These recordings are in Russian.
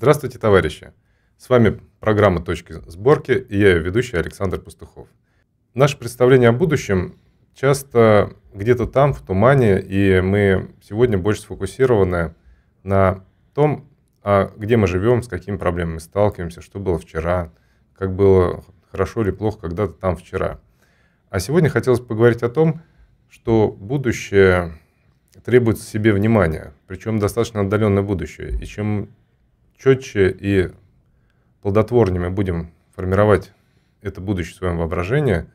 Здравствуйте, товарищи! С вами программа «Точки сборки» и я ее ведущий Александр Пастухов. Наше представление о будущем часто где-то там, в тумане, и мы сегодня больше сфокусированы на том, а где мы живем, с какими проблемами сталкиваемся, что было вчера, как было хорошо или плохо когда-то там вчера. А сегодня хотелось поговорить о том, что будущее требует себе внимания, причем достаточно отдаленное будущее. И чем четче и плодотворнее мы будем формировать это будущее в своем воображении,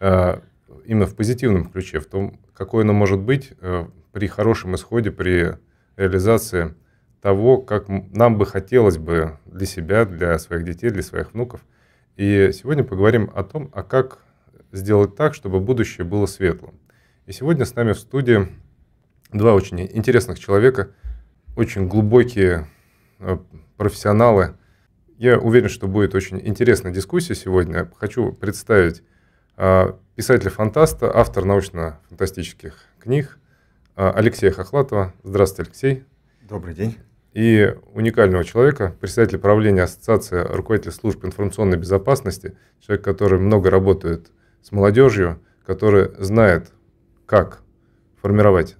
э, именно в позитивном ключе, в том, какое оно может быть э, при хорошем исходе, при реализации того, как нам бы хотелось бы для себя, для своих детей, для своих внуков. И сегодня поговорим о том, а как сделать так, чтобы будущее было светлым. И сегодня с нами в студии два очень интересных человека, очень глубокие Э, профессионалы. Я уверен, что будет очень интересная дискуссия сегодня. Хочу представить э, писателя-фантаста, автор научно-фантастических книг э, Алексея Хохлатова. Здравствуйте, Алексей. Добрый день. И уникального человека, председателя правления Ассоциации руководителей служб информационной безопасности, человек, который много работает с молодежью, который знает, как формировать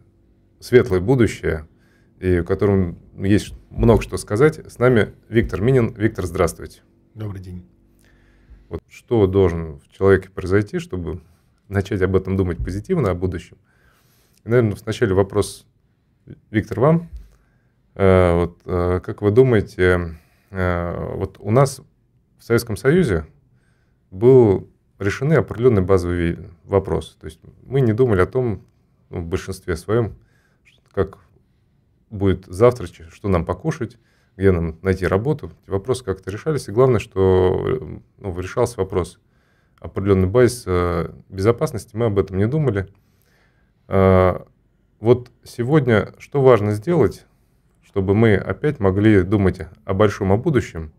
светлое будущее – и которому есть много что сказать. С нами Виктор Минин. Виктор, здравствуйте. Добрый день. Вот что должен в человеке произойти, чтобы начать об этом думать позитивно, о будущем? И, наверное, вначале вопрос, Виктор, вам. Э, вот, э, как вы думаете, э, вот у нас в Советском Союзе был решены определенные базовые вопросы. То есть мы не думали о том, ну, в большинстве своем, как будет завтра, что нам покушать, где нам найти работу. Эти вопросы как-то решались. И главное, что э, ну, решался вопрос определенный базис э, безопасности. Мы об этом не думали. Э, вот сегодня что важно сделать, чтобы мы опять могли думать о большом, о будущем,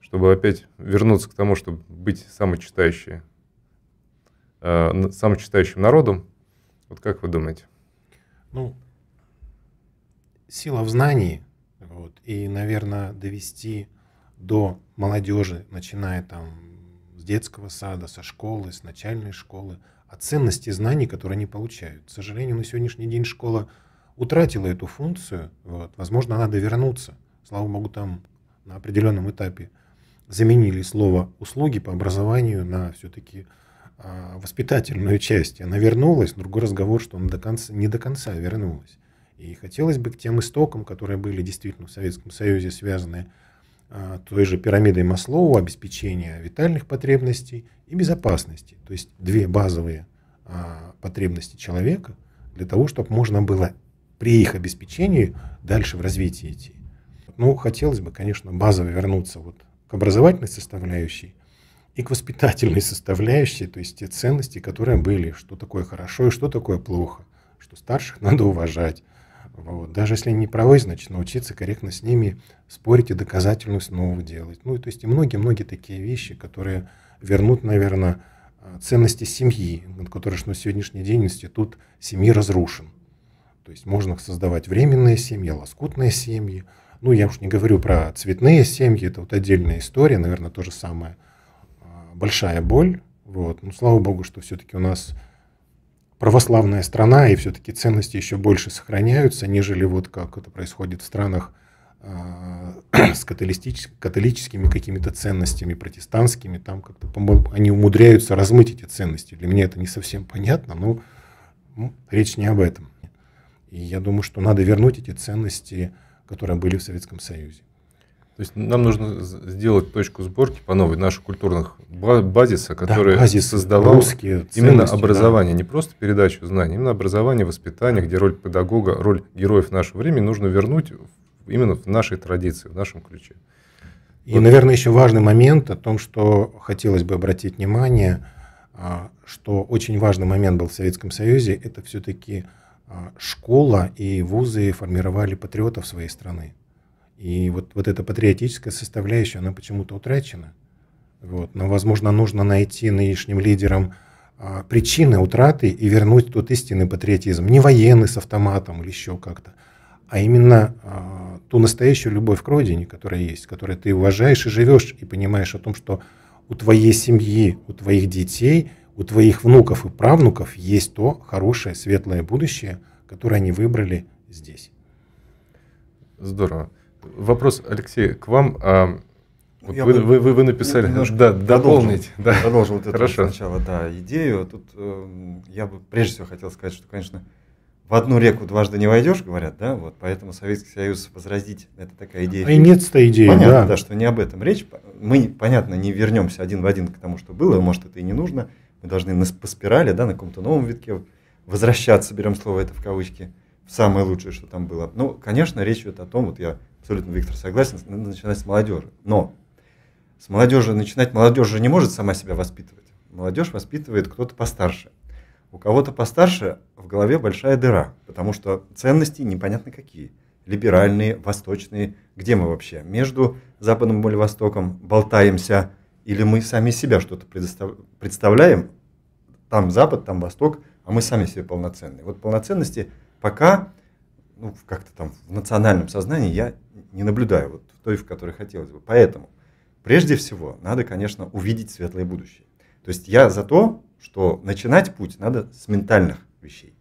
чтобы опять вернуться к тому, чтобы быть самочитающим, самочитающим народом. Вот как вы думаете? Ну, сила в знании. Вот, и, наверное, довести до молодежи, начиная там с детского сада, со школы, с начальной школы, о ценности знаний, которые они получают. К сожалению, на сегодняшний день школа утратила эту функцию. Вот. Возможно, надо вернуться. Слава богу, там на определенном этапе заменили слово «услуги» по образованию на все-таки а, воспитательную часть. Она вернулась, другой разговор, что она до конца, не до конца вернулась. И хотелось бы к тем истокам, которые были действительно в Советском Союзе связаны а, той же пирамидой Маслоу, обеспечения витальных потребностей и безопасности. То есть две базовые а, потребности человека для того, чтобы можно было при их обеспечении дальше в развитии идти. Ну, хотелось бы, конечно, базово вернуться вот к образовательной составляющей и к воспитательной составляющей, то есть те ценности, которые были, что такое хорошо и что такое плохо, что старших надо уважать, вот. Даже если они не правы, значит, научиться корректно с ними спорить и доказательную основу делать. Ну, то есть и многие-многие такие вещи, которые вернут, наверное, э, ценности семьи, которые на сегодняшний день институт семьи разрушен. То есть можно создавать временные семьи, лоскутные семьи. Ну, я уж не говорю про цветные семьи, это вот отдельная история, наверное, тоже самая Большая боль. Вот. Но ну, слава богу, что все-таки у нас православная страна, и все-таки ценности еще больше сохраняются, нежели вот как это происходит в странах а, с католическими какими-то ценностями, протестантскими, там как-то они умудряются размыть эти ценности. Для меня это не совсем понятно, но ну, речь не об этом. И я думаю, что надо вернуть эти ценности, которые были в Советском Союзе. То есть нам нужно сделать точку сборки по новой наших культурных базиса, которые да, создавал русские именно образование, да. не просто передачу знаний, именно образование, воспитание, где роль педагога, роль героев нашего времени нужно вернуть именно в нашей традиции, в нашем ключе. И, вот. наверное, еще важный момент о том, что хотелось бы обратить внимание, а, что очень важный момент был в Советском Союзе, это все-таки а, школа и вузы формировали патриотов своей страны. И вот, вот эта патриотическая составляющая, она почему-то утрачена. Вот. Но, возможно, нужно найти нынешним лидерам а, причины утраты и вернуть тот истинный патриотизм. Не военный с автоматом или еще как-то, а именно а, ту настоящую любовь к родине, которая есть, которой ты уважаешь и живешь, и понимаешь о том, что у твоей семьи, у твоих детей, у твоих внуков и правнуков есть то хорошее, светлое будущее, которое они выбрали здесь. Здорово вопрос, Алексей, к вам. А, вот я вы, бы, вы, вы, вы написали, да, дополнить. Продолжил, да. Продолжил вот Хорошо. эту сначала да, идею. Тут э, я бы прежде всего хотел сказать, что, конечно, в одну реку дважды не войдешь, говорят, да, вот, поэтому Советский Союз возразить – это такая идея. И нет-то идеи, понятно, да. да, что не об этом речь. Мы, понятно, не вернемся один в один к тому, что было, может, это и не нужно. Мы должны на, по спирали, да, на каком-то новом витке возвращаться, берем слово это в кавычки, в самое лучшее, что там было. Ну, конечно, речь идет о том, вот я абсолютно Виктор согласен, надо начинать с молодежи. Но с молодежи начинать молодежь же не может сама себя воспитывать. Молодежь воспитывает кто-то постарше. У кого-то постарше в голове большая дыра, потому что ценности непонятно какие. Либеральные, восточные, где мы вообще? Между Западом и Востоком болтаемся, или мы сами себя что-то представляем, там Запад, там Восток, а мы сами себе полноценные. Вот полноценности пока ну, как-то там в национальном сознании я не наблюдаю вот в той, в которой хотелось бы. Поэтому прежде всего надо, конечно, увидеть светлое будущее. То есть я за то, что начинать путь надо с ментальных вещей.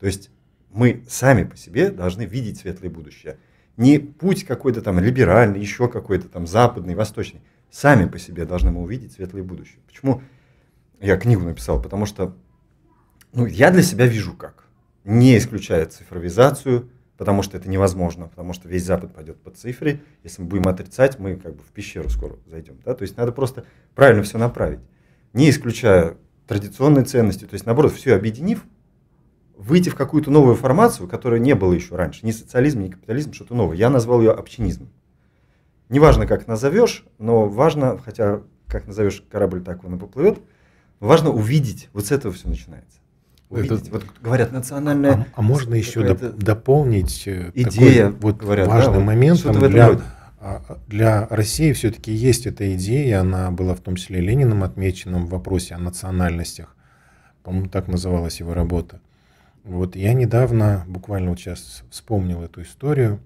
То есть мы сами по себе должны видеть светлое будущее. Не путь какой-то там либеральный, еще какой-то там западный, восточный. Сами по себе должны мы увидеть светлое будущее. Почему я книгу написал? Потому что ну, я для себя вижу как. Не исключая цифровизацию, потому что это невозможно, потому что весь Запад пойдет по цифре. Если мы будем отрицать, мы как бы в пещеру скоро зайдем. Да? То есть надо просто правильно все направить, не исключая традиционные ценности, то есть наоборот, все объединив, выйти в какую-то новую формацию, которая не было еще раньше, ни социализм, ни капитализм, что-то новое. Я назвал ее общинизм. Неважно, как назовешь, но важно, хотя как назовешь корабль, так он и поплывет, важно увидеть, вот с этого все начинается. Это... Вот говорят, национальная... А, а можно еще доп- дополнить э, идея, такой вот говорят, важным да, моментом для, а, для России все-таки есть эта идея, она была в том числе Лениным отмечена в вопросе о национальностях. По-моему, так называлась его работа. Вот я недавно, буквально вот сейчас вспомнил эту историю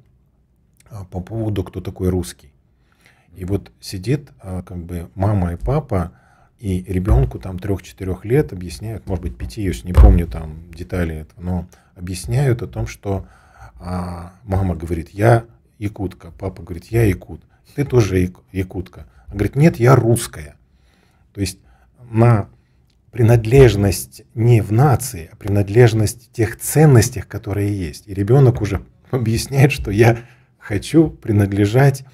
а, по поводу, кто такой русский. И вот сидит а, как бы мама и папа, и ребенку там 3-4 лет объясняют, может быть 5, я уж не помню там детали этого, но объясняют о том, что а, мама говорит, я якутка, папа говорит, я якут, ты тоже якутка. Она говорит, нет, я русская. То есть на принадлежность не в нации, а принадлежность тех ценностях, которые есть. И ребенок уже объясняет, что я хочу принадлежать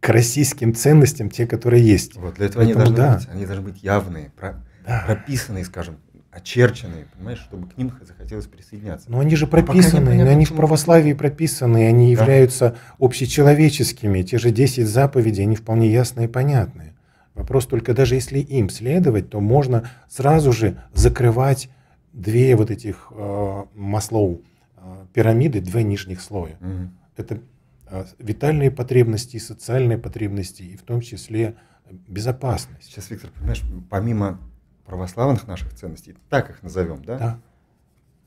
к российским ценностям, те, которые есть. Вот для этого Поэтому, они должны, да. быть, они должны быть явные, про, да. прописанные, скажем, очерченные, понимаешь, чтобы к ним захотелось присоединяться. Но они же а прописаны, но, понятно, они почему. в православии прописаны, они да. являются общечеловеческими. Те же 10 заповедей, они вполне ясные и понятные. Вопрос только даже если им следовать, то можно сразу же закрывать две вот этих э, маслоу э, пирамиды, две нижних слоя. Угу. Это а, витальные потребности, и социальные потребности, и в том числе э, безопасность. Сейчас, Виктор, понимаешь, помимо православных наших ценностей, так их назовем, да? Да.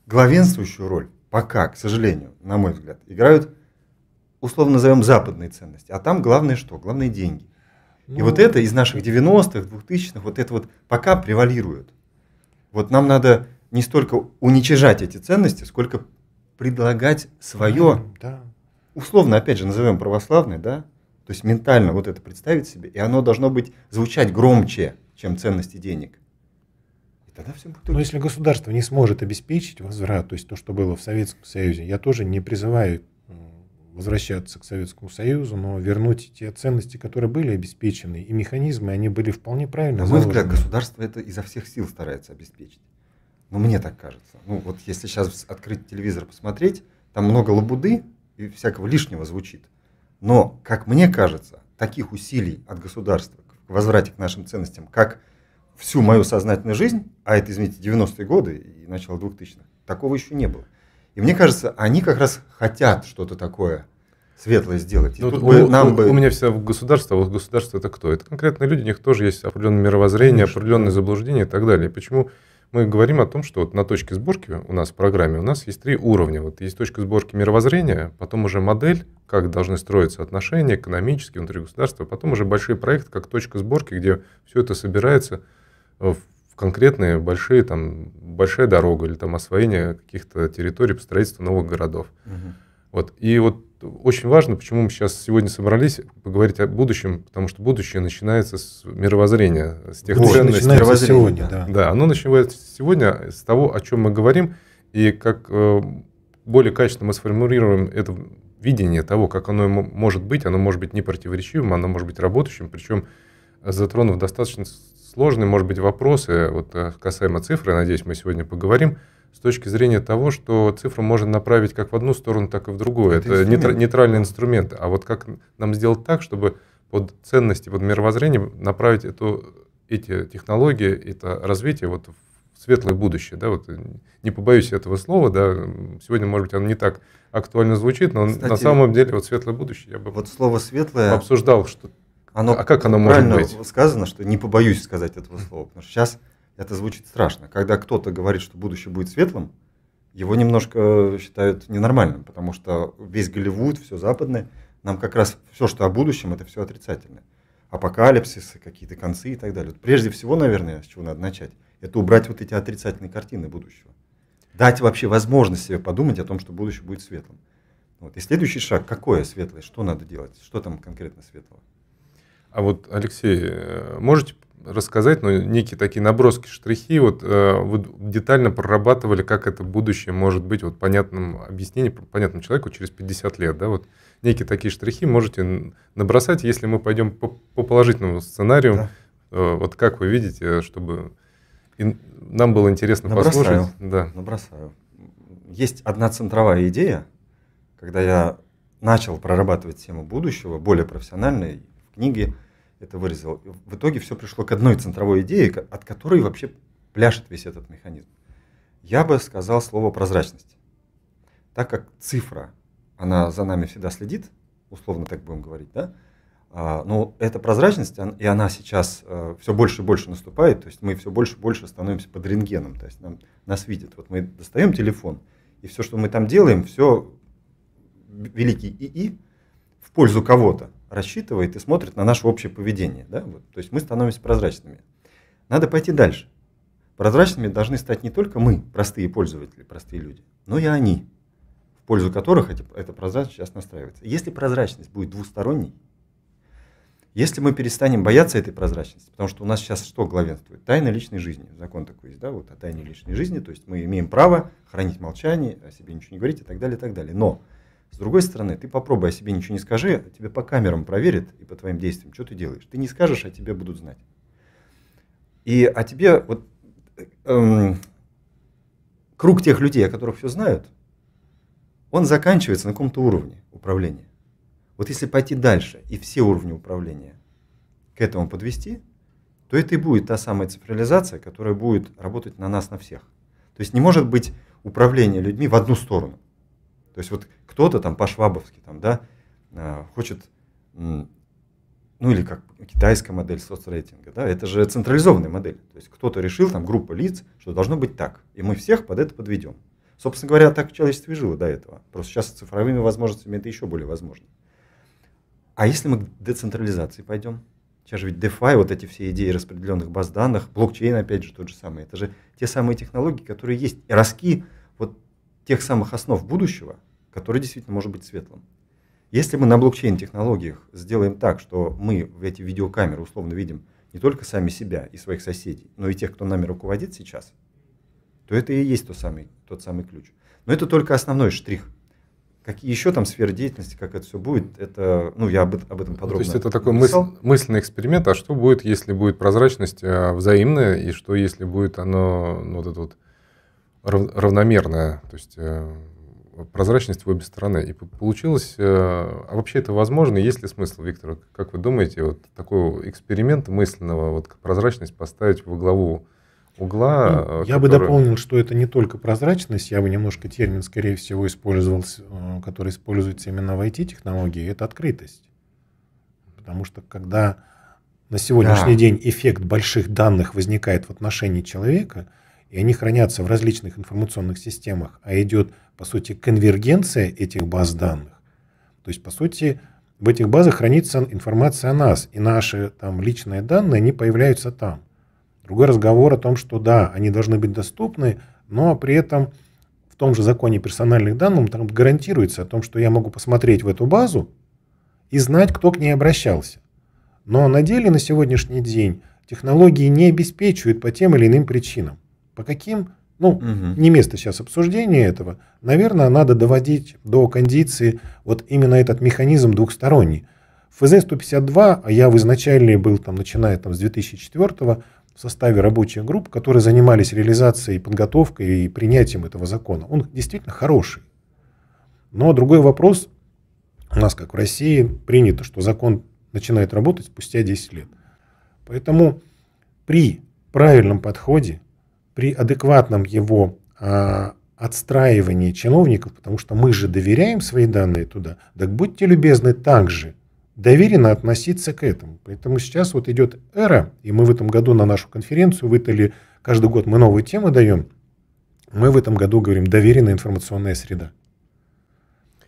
Главенствующую роль пока, к сожалению, на мой взгляд, играют, условно назовем, западные ценности. А там главное что? Главное деньги. Ну... И вот ну, это из наших 90-х, 2000-х, вот это вот пока превалирует. Вот нам надо не столько уничижать эти ценности, сколько предлагать свое да, да условно, опять же, назовем православный, да, то есть ментально вот это представить себе, и оно должно быть звучать громче, чем ценности денег. И тогда все будет. Но если государство не сможет обеспечить возврат, то есть то, что было в Советском Союзе, я тоже не призываю возвращаться к Советскому Союзу, но вернуть те ценности, которые были обеспечены, и механизмы, они были вполне правильно На мой заложены. взгляд, государство это изо всех сил старается обеспечить. Ну, мне так кажется. Ну, вот если сейчас открыть телевизор, посмотреть, там много лабуды, и всякого лишнего звучит. Но, как мне кажется, таких усилий от государства к возврате к нашим ценностям, как всю мою сознательную жизнь, а это, извините, 90-е годы и начало 2000-х, такого еще не было. И мне кажется, они как раз хотят что-то такое светлое сделать. ну, тут у, бы, нам у, бы... у меня всегда государство, а вот государство это кто? Это конкретные люди, у них тоже есть определенное мировоззрение, Конечно. определенные заблуждения и так далее. почему мы говорим о том, что вот на точке сборки у нас в программе у нас есть три уровня. Вот есть точка сборки мировоззрения, потом уже модель, как должны строиться отношения экономические внутри государства, потом уже большие проекты, как точка сборки, где все это собирается в конкретные большие, там, большая дорога или там освоение каких-то территорий по строительству новых городов. Угу. Вот. И вот очень важно, почему мы сейчас сегодня собрались поговорить о будущем, потому что будущее начинается с мировоззрения, с тех вот, ценностей. Начинается сегодня, да. Да, оно начинается сегодня с того, о чем мы говорим, и как э, более качественно мы сформулируем это видение того, как оно может быть, оно может быть непротиворечивым, оно может быть работающим, причем затронув достаточно сложные, может быть, вопросы, вот э, касаемо цифры, надеюсь, мы сегодня поговорим – с точки зрения того, что цифру можно направить как в одну сторону, так и в другую. Это, Это инструмент. нейтральный инструмент. А вот как нам сделать так, чтобы под ценности, под мировоззрение направить эту, эти технологии, это развитие вот в светлое будущее. Да? Вот, э, не побоюсь этого слова, да, сегодня, может быть, оно не так актуально звучит, но Кстати, на самом деле вот светлое будущее я бы вот слово светлое обсуждал, что оно, а как оно может быть? сказано, что не побоюсь сказать этого слова, потому что сейчас это звучит страшно. Когда кто-то говорит, что будущее будет светлым, его немножко э, считают ненормальным, потому что весь Голливуд, все западное, нам как раз все, что о будущем, это все отрицательное. Апокалипсисы, какие-то концы и так далее. Вот прежде всего, наверное, с чего надо начать, это убрать вот эти отрицательные картины будущего. Дать вообще возможность себе подумать о том, что будущее будет светлым. Вот. И следующий шаг, какое светлое, что надо делать, что там конкретно светлого. А вот, Алексей, э, можете рассказать, ну, некие такие наброски, штрихи, вот э, вы детально прорабатывали, как это будущее может быть, вот понятным объяснением, понятному человеку через 50 лет, да, вот некие такие штрихи можете набросать, если мы пойдем по, по положительному сценарию, да. Э, вот как вы видите, чтобы и нам было интересно набросаю, послушать. Да. Набросаю. Есть одна центровая идея, когда я начал прорабатывать тему будущего более профессиональной в книге это выразил. В итоге все пришло к одной центровой идее, от которой вообще пляшет весь этот механизм. Я бы сказал слово прозрачность. Так как цифра, она за нами всегда следит, условно так будем говорить, да, а, но эта прозрачность, и она сейчас э, все больше и больше наступает, то есть мы все больше и больше становимся под рентгеном, то есть нам, нас видят. Вот мы достаем телефон, и все, что мы там делаем, все великий ИИ в пользу кого-то рассчитывает и смотрит на наше общее поведение. Да? Вот, то есть мы становимся прозрачными. Надо пойти дальше. Прозрачными должны стать не только мы, простые пользователи, простые люди, но и они, в пользу которых эти, эта прозрачность сейчас настраивается. Если прозрачность будет двусторонней, если мы перестанем бояться этой прозрачности, потому что у нас сейчас что главенствует? Тайна личной жизни. Закон такой есть, да, вот о тайне личной жизни. То есть мы имеем право хранить молчание, о себе ничего не говорить и так далее, и так далее. Но с другой стороны, ты попробуй о себе ничего не скажи, а тебе по камерам проверят и по твоим действиям, что ты делаешь. Ты не скажешь, а тебе будут знать. И о а тебе вот эм, круг тех людей, о которых все знают, он заканчивается на каком-то уровне управления. Вот если пойти дальше и все уровни управления к этому подвести, то это и будет та самая цифровизация, которая будет работать на нас, на всех. То есть не может быть управление людьми в одну сторону. То есть вот кто-то там по-швабовски там, да, э, хочет, ну или как китайская модель соцрейтинга, да, это же централизованная модель. То есть кто-то решил, там группа лиц, что должно быть так, и мы всех под это подведем. Собственно говоря, так человечество и жило до этого. Просто сейчас с цифровыми возможностями это еще более возможно. А если мы к децентрализации пойдем? Сейчас же ведь DeFi, вот эти все идеи распределенных баз данных, блокчейн, опять же, тот же самый. Это же те самые технологии, которые есть. И раски тех самых основ будущего, который действительно может быть светлым. Если мы на блокчейн-технологиях сделаем так, что мы в эти видеокамеры условно видим не только сами себя и своих соседей, но и тех, кто нами руководит сейчас, то это и есть тот самый, тот самый ключ. Но это только основной штрих. Какие еще там сферы деятельности, как это все будет, это, ну, я об, об этом ну, подробно. То есть это такой мысл, мысленный эксперимент, а что будет, если будет прозрачность э, взаимная, и что, если будет оно, ну, вот это вот равномерная, то есть э, прозрачность в обе стороны. И получилось... Э, а вообще это возможно? Есть ли смысл, Виктор? Как вы думаете, вот такой эксперимент мысленного, вот прозрачность поставить во главу угла? Ну, э, я бы дополнил, что это не только прозрачность, я бы немножко термин, скорее всего, использовал, который используется именно в IT-технологии, это открытость. Потому что когда на сегодняшний да. день эффект больших данных возникает в отношении человека – и они хранятся в различных информационных системах, а идет, по сути, конвергенция этих баз данных. То есть, по сути, в этих базах хранится информация о нас, и наши там личные данные, они появляются там. Другой разговор о том, что да, они должны быть доступны, но при этом в том же законе персональных данных там гарантируется о том, что я могу посмотреть в эту базу и знать, кто к ней обращался. Но на деле на сегодняшний день технологии не обеспечивают по тем или иным причинам. По каким, ну, угу. не место сейчас обсуждения этого, наверное, надо доводить до кондиции вот именно этот механизм двухсторонний. ФЗ-152, а я в изначале был, там, начиная там, с 2004 в составе рабочих групп, которые занимались реализацией, подготовкой и принятием этого закона. Он действительно хороший. Но другой вопрос, у нас как в России принято, что закон начинает работать спустя 10 лет. Поэтому при правильном подходе при адекватном его а, отстраивании чиновников, потому что мы же доверяем свои данные туда, так будьте любезны также доверенно относиться к этому. Поэтому сейчас вот идет эра, и мы в этом году на нашу конференцию в Италии, каждый год мы новые темы даем, мы в этом году говорим «доверенная информационная среда».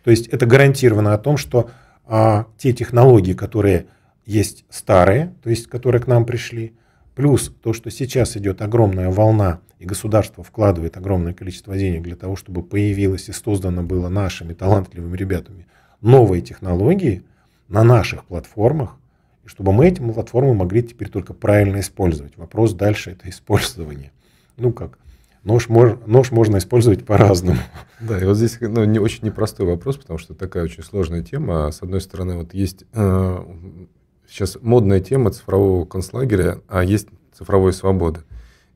То есть это гарантированно о том, что а, те технологии, которые есть старые, то есть которые к нам пришли, Плюс то, что сейчас идет огромная волна, и государство вкладывает огромное количество денег для того, чтобы появилось и создано было нашими талантливыми ребятами новые технологии на наших платформах, и чтобы мы эти платформы могли теперь только правильно использовать. Вопрос дальше это использование. Ну как, Нож, мож, нож можно использовать по-разному. Да, и вот здесь ну, не, очень непростой вопрос, потому что такая очень сложная тема. С одной стороны, вот есть э, сейчас модная тема цифрового концлагеря, а есть цифровой свободы.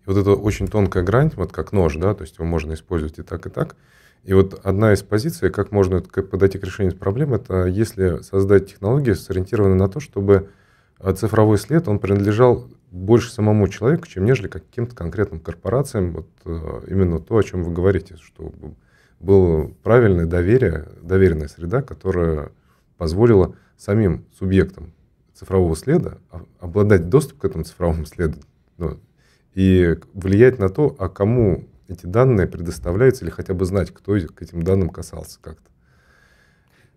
И вот это очень тонкая грань, вот как нож, да, то есть его можно использовать и так, и так. И вот одна из позиций, как можно подойти к решению проблем, это если создать технологии, сориентированные на то, чтобы а, цифровой след, он принадлежал больше самому человеку, чем нежели каким-то конкретным корпорациям. Вот э, именно то, о чем вы говорите, что было правильное доверие, доверенная среда, которая позволила самим субъектам цифрового следа, а, обладать доступ к этому цифровому следу ну, и влиять на то, а кому эти данные предоставляются, или хотя бы знать, кто к этим данным касался как-то.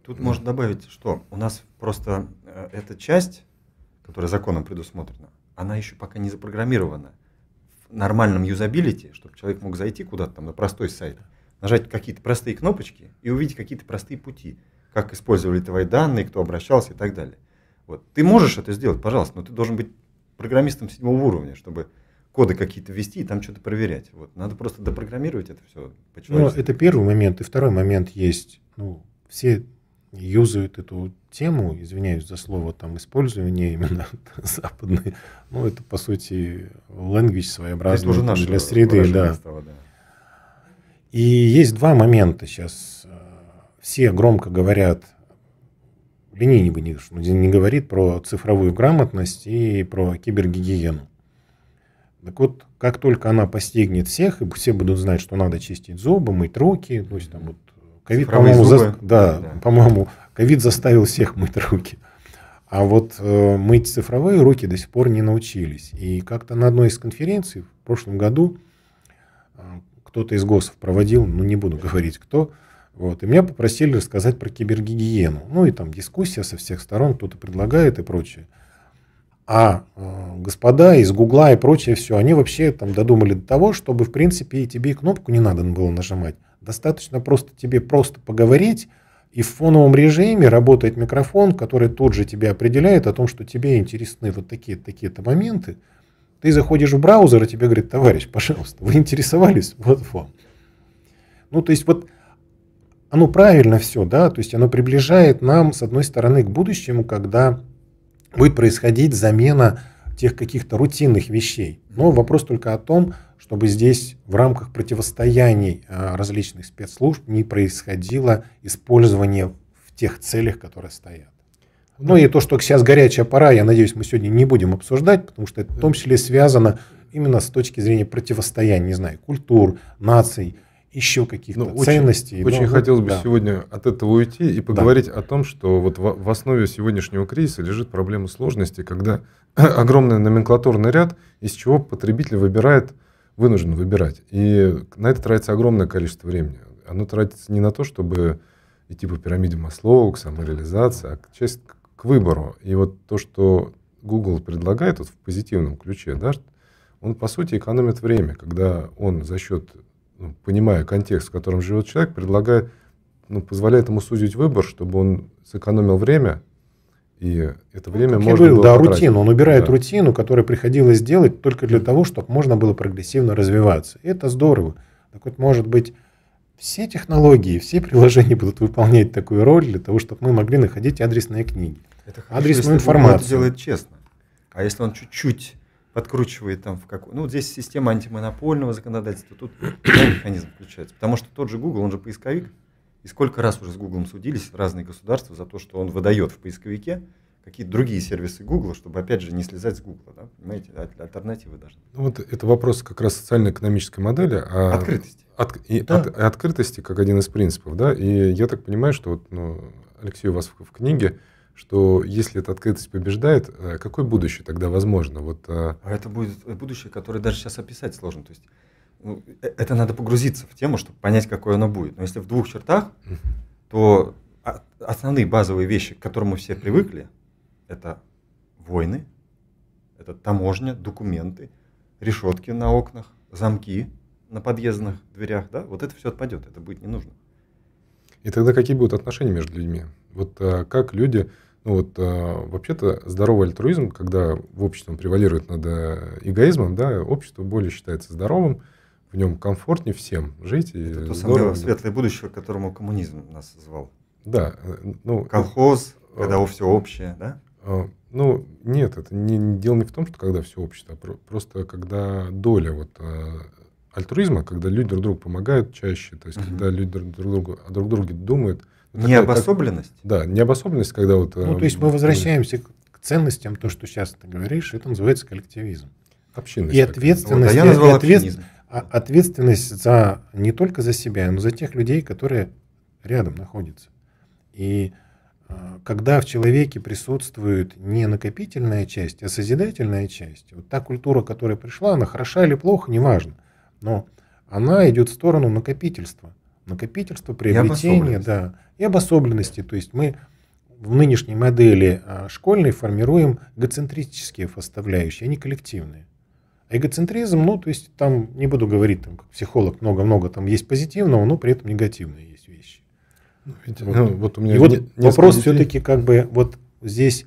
Тут ну. можно добавить, что у нас просто э, эта часть, которая законом предусмотрена, она еще пока не запрограммирована в нормальном юзабилити, чтобы человек мог зайти куда-то там на простой сайт, нажать какие-то простые кнопочки и увидеть какие-то простые пути, как использовали твои данные, кто обращался и так далее. Вот. Ты можешь это сделать, пожалуйста, но ты должен быть программистом седьмого уровня, чтобы коды какие-то ввести и там что-то проверять. Вот. Надо просто допрограммировать это все Ну, это первый момент. И второй момент есть. Ну, все юзают эту тему, извиняюсь за слово, там, использование именно западной. Ну, это, по сути, language своеобразный это уже для среды. Да. Стало, да. И есть два момента сейчас. Все громко говорят линейный ниш, ну, не говорит про цифровую грамотность и про кибергигиену. Так вот, как только она постигнет всех, и все будут знать, что надо чистить зубы, мыть руки, то есть там вот ковид, по-моему, за... да, да. по-моему, ковид заставил всех мыть руки. А вот э, мыть цифровые руки до сих пор не научились. И как-то на одной из конференций в прошлом году э, кто-то из госов проводил, ну не буду говорить кто, вот. И меня попросили рассказать про кибергигиену. Ну и там дискуссия со всех сторон, кто-то предлагает и прочее. А э, господа из Гугла и прочее все, они вообще там додумали до того, чтобы в принципе и тебе и кнопку не надо было нажимать. Достаточно просто тебе просто поговорить, и в фоновом режиме работает микрофон, который тут же тебя определяет о том, что тебе интересны вот такие-то такие моменты. Ты заходишь в браузер, и тебе говорит, товарищ, пожалуйста, вы интересовались, вот вам. Ну, то есть вот оно правильно все, да, то есть оно приближает нам, с одной стороны, к будущему, когда будет происходить замена тех каких-то рутинных вещей. Но вопрос только о том, чтобы здесь в рамках противостояний а, различных спецслужб не происходило использование в тех целях, которые стоят. Да. Ну, ну и то, что сейчас горячая пора, я надеюсь, мы сегодня не будем обсуждать, потому что это в том числе связано именно с точки зрения противостояния, не знаю, культур, наций, еще каких-то ну, ценностей. Очень, очень хотелось бы да. сегодня от этого уйти и поговорить да. о том, что вот в, в основе сегодняшнего кризиса лежит проблема сложности, когда огромный номенклатурный ряд, из чего потребитель выбирает, вынужден выбирать. И на это тратится огромное количество времени. Оно тратится не на то, чтобы идти по пирамиде Маслоу, к самореализации, а часть к выбору. И вот то, что Google предлагает вот в позитивном ключе, да, он, по сути, экономит время, когда он за счет ну, понимая контекст, в котором живет человек, предлагает, ну, позволяет ему судить выбор, чтобы он сэкономил время, и это ну, время ну, можно я говорил, было да, потратить. рутину. Он убирает да. рутину, которую приходилось делать только для того, чтобы можно было прогрессивно развиваться. И это здорово. Так вот, может быть, все технологии, все приложения будут выполнять такую роль для того, чтобы мы могли находить адресные книги. Это хорошо, адресную если информацию. Он это делает честно. А если он чуть-чуть подкручивает там в какую... Ну, вот здесь система антимонопольного законодательства, тут механизм включается. Потому что тот же Google, он же поисковик, и сколько раз уже с Google судились разные государства за то, что он выдает в поисковике какие-то другие сервисы Google, чтобы, опять же, не слезать с Google, да? понимаете, а альтернативы даже Ну, вот это вопрос как раз социально-экономической модели. А... Открытости. От, и да. от, открытости как один из принципов, да, и я так понимаю, что вот, ну, Алексей, у вас в, в книге что если эта открытость побеждает, э, какое будущее тогда возможно? Вот, э, а это будет будущее, которое даже сейчас описать сложно. То есть ну, э, это надо погрузиться в тему, чтобы понять, какое оно будет. Но если в двух чертах, то основные базовые вещи, к которым мы все привыкли, это войны, это таможня, документы, решетки на окнах, замки на подъездных дверях, да, вот это все отпадет, это будет не нужно. И тогда какие будут отношения между людьми? Вот а, как люди ну вот, э, вообще-то, здоровый альтруизм, когда в обществе он превалирует над э, эгоизмом, да, общество более считается здоровым, в нем комфортнее всем жить. и Это то самое светлое будущее, к которому коммунизм нас звал. Да. Э, ну, э, Колхоз, э, когда у все общее, да? Э, ну, нет, это не, дело не в том, что когда все общество, а просто когда доля вот альтруизма, когда люди друг другу помогают чаще, то есть угу. когда люди друг, другу, о друг друге думают, необособленность? Как, да, необособленность, когда вот... Ну, то эм, есть мы ну, возвращаемся к, к ценностям, то, что сейчас ты говоришь, это называется коллективизм. Общинность. И ответственность, вот, а я назвал и ответ, а, ответственность за, не только за себя, но за тех людей, которые рядом находятся. И а, когда в человеке присутствует не накопительная часть, а созидательная часть, вот та культура, которая пришла, она хороша или плохо, неважно, но она идет в сторону накопительства – Накопительство приобретения, и да, и обособленности. То есть мы в нынешней модели а, школьной формируем эгоцентрические составляющие, а не коллективные. Эгоцентризм, ну, то есть там, не буду говорить, там, как психолог, много-много там есть позитивного, но при этом негативные есть вещи. Ну, ведь, вот. Ну, вот у меня и вот вопрос все-таки как бы вот здесь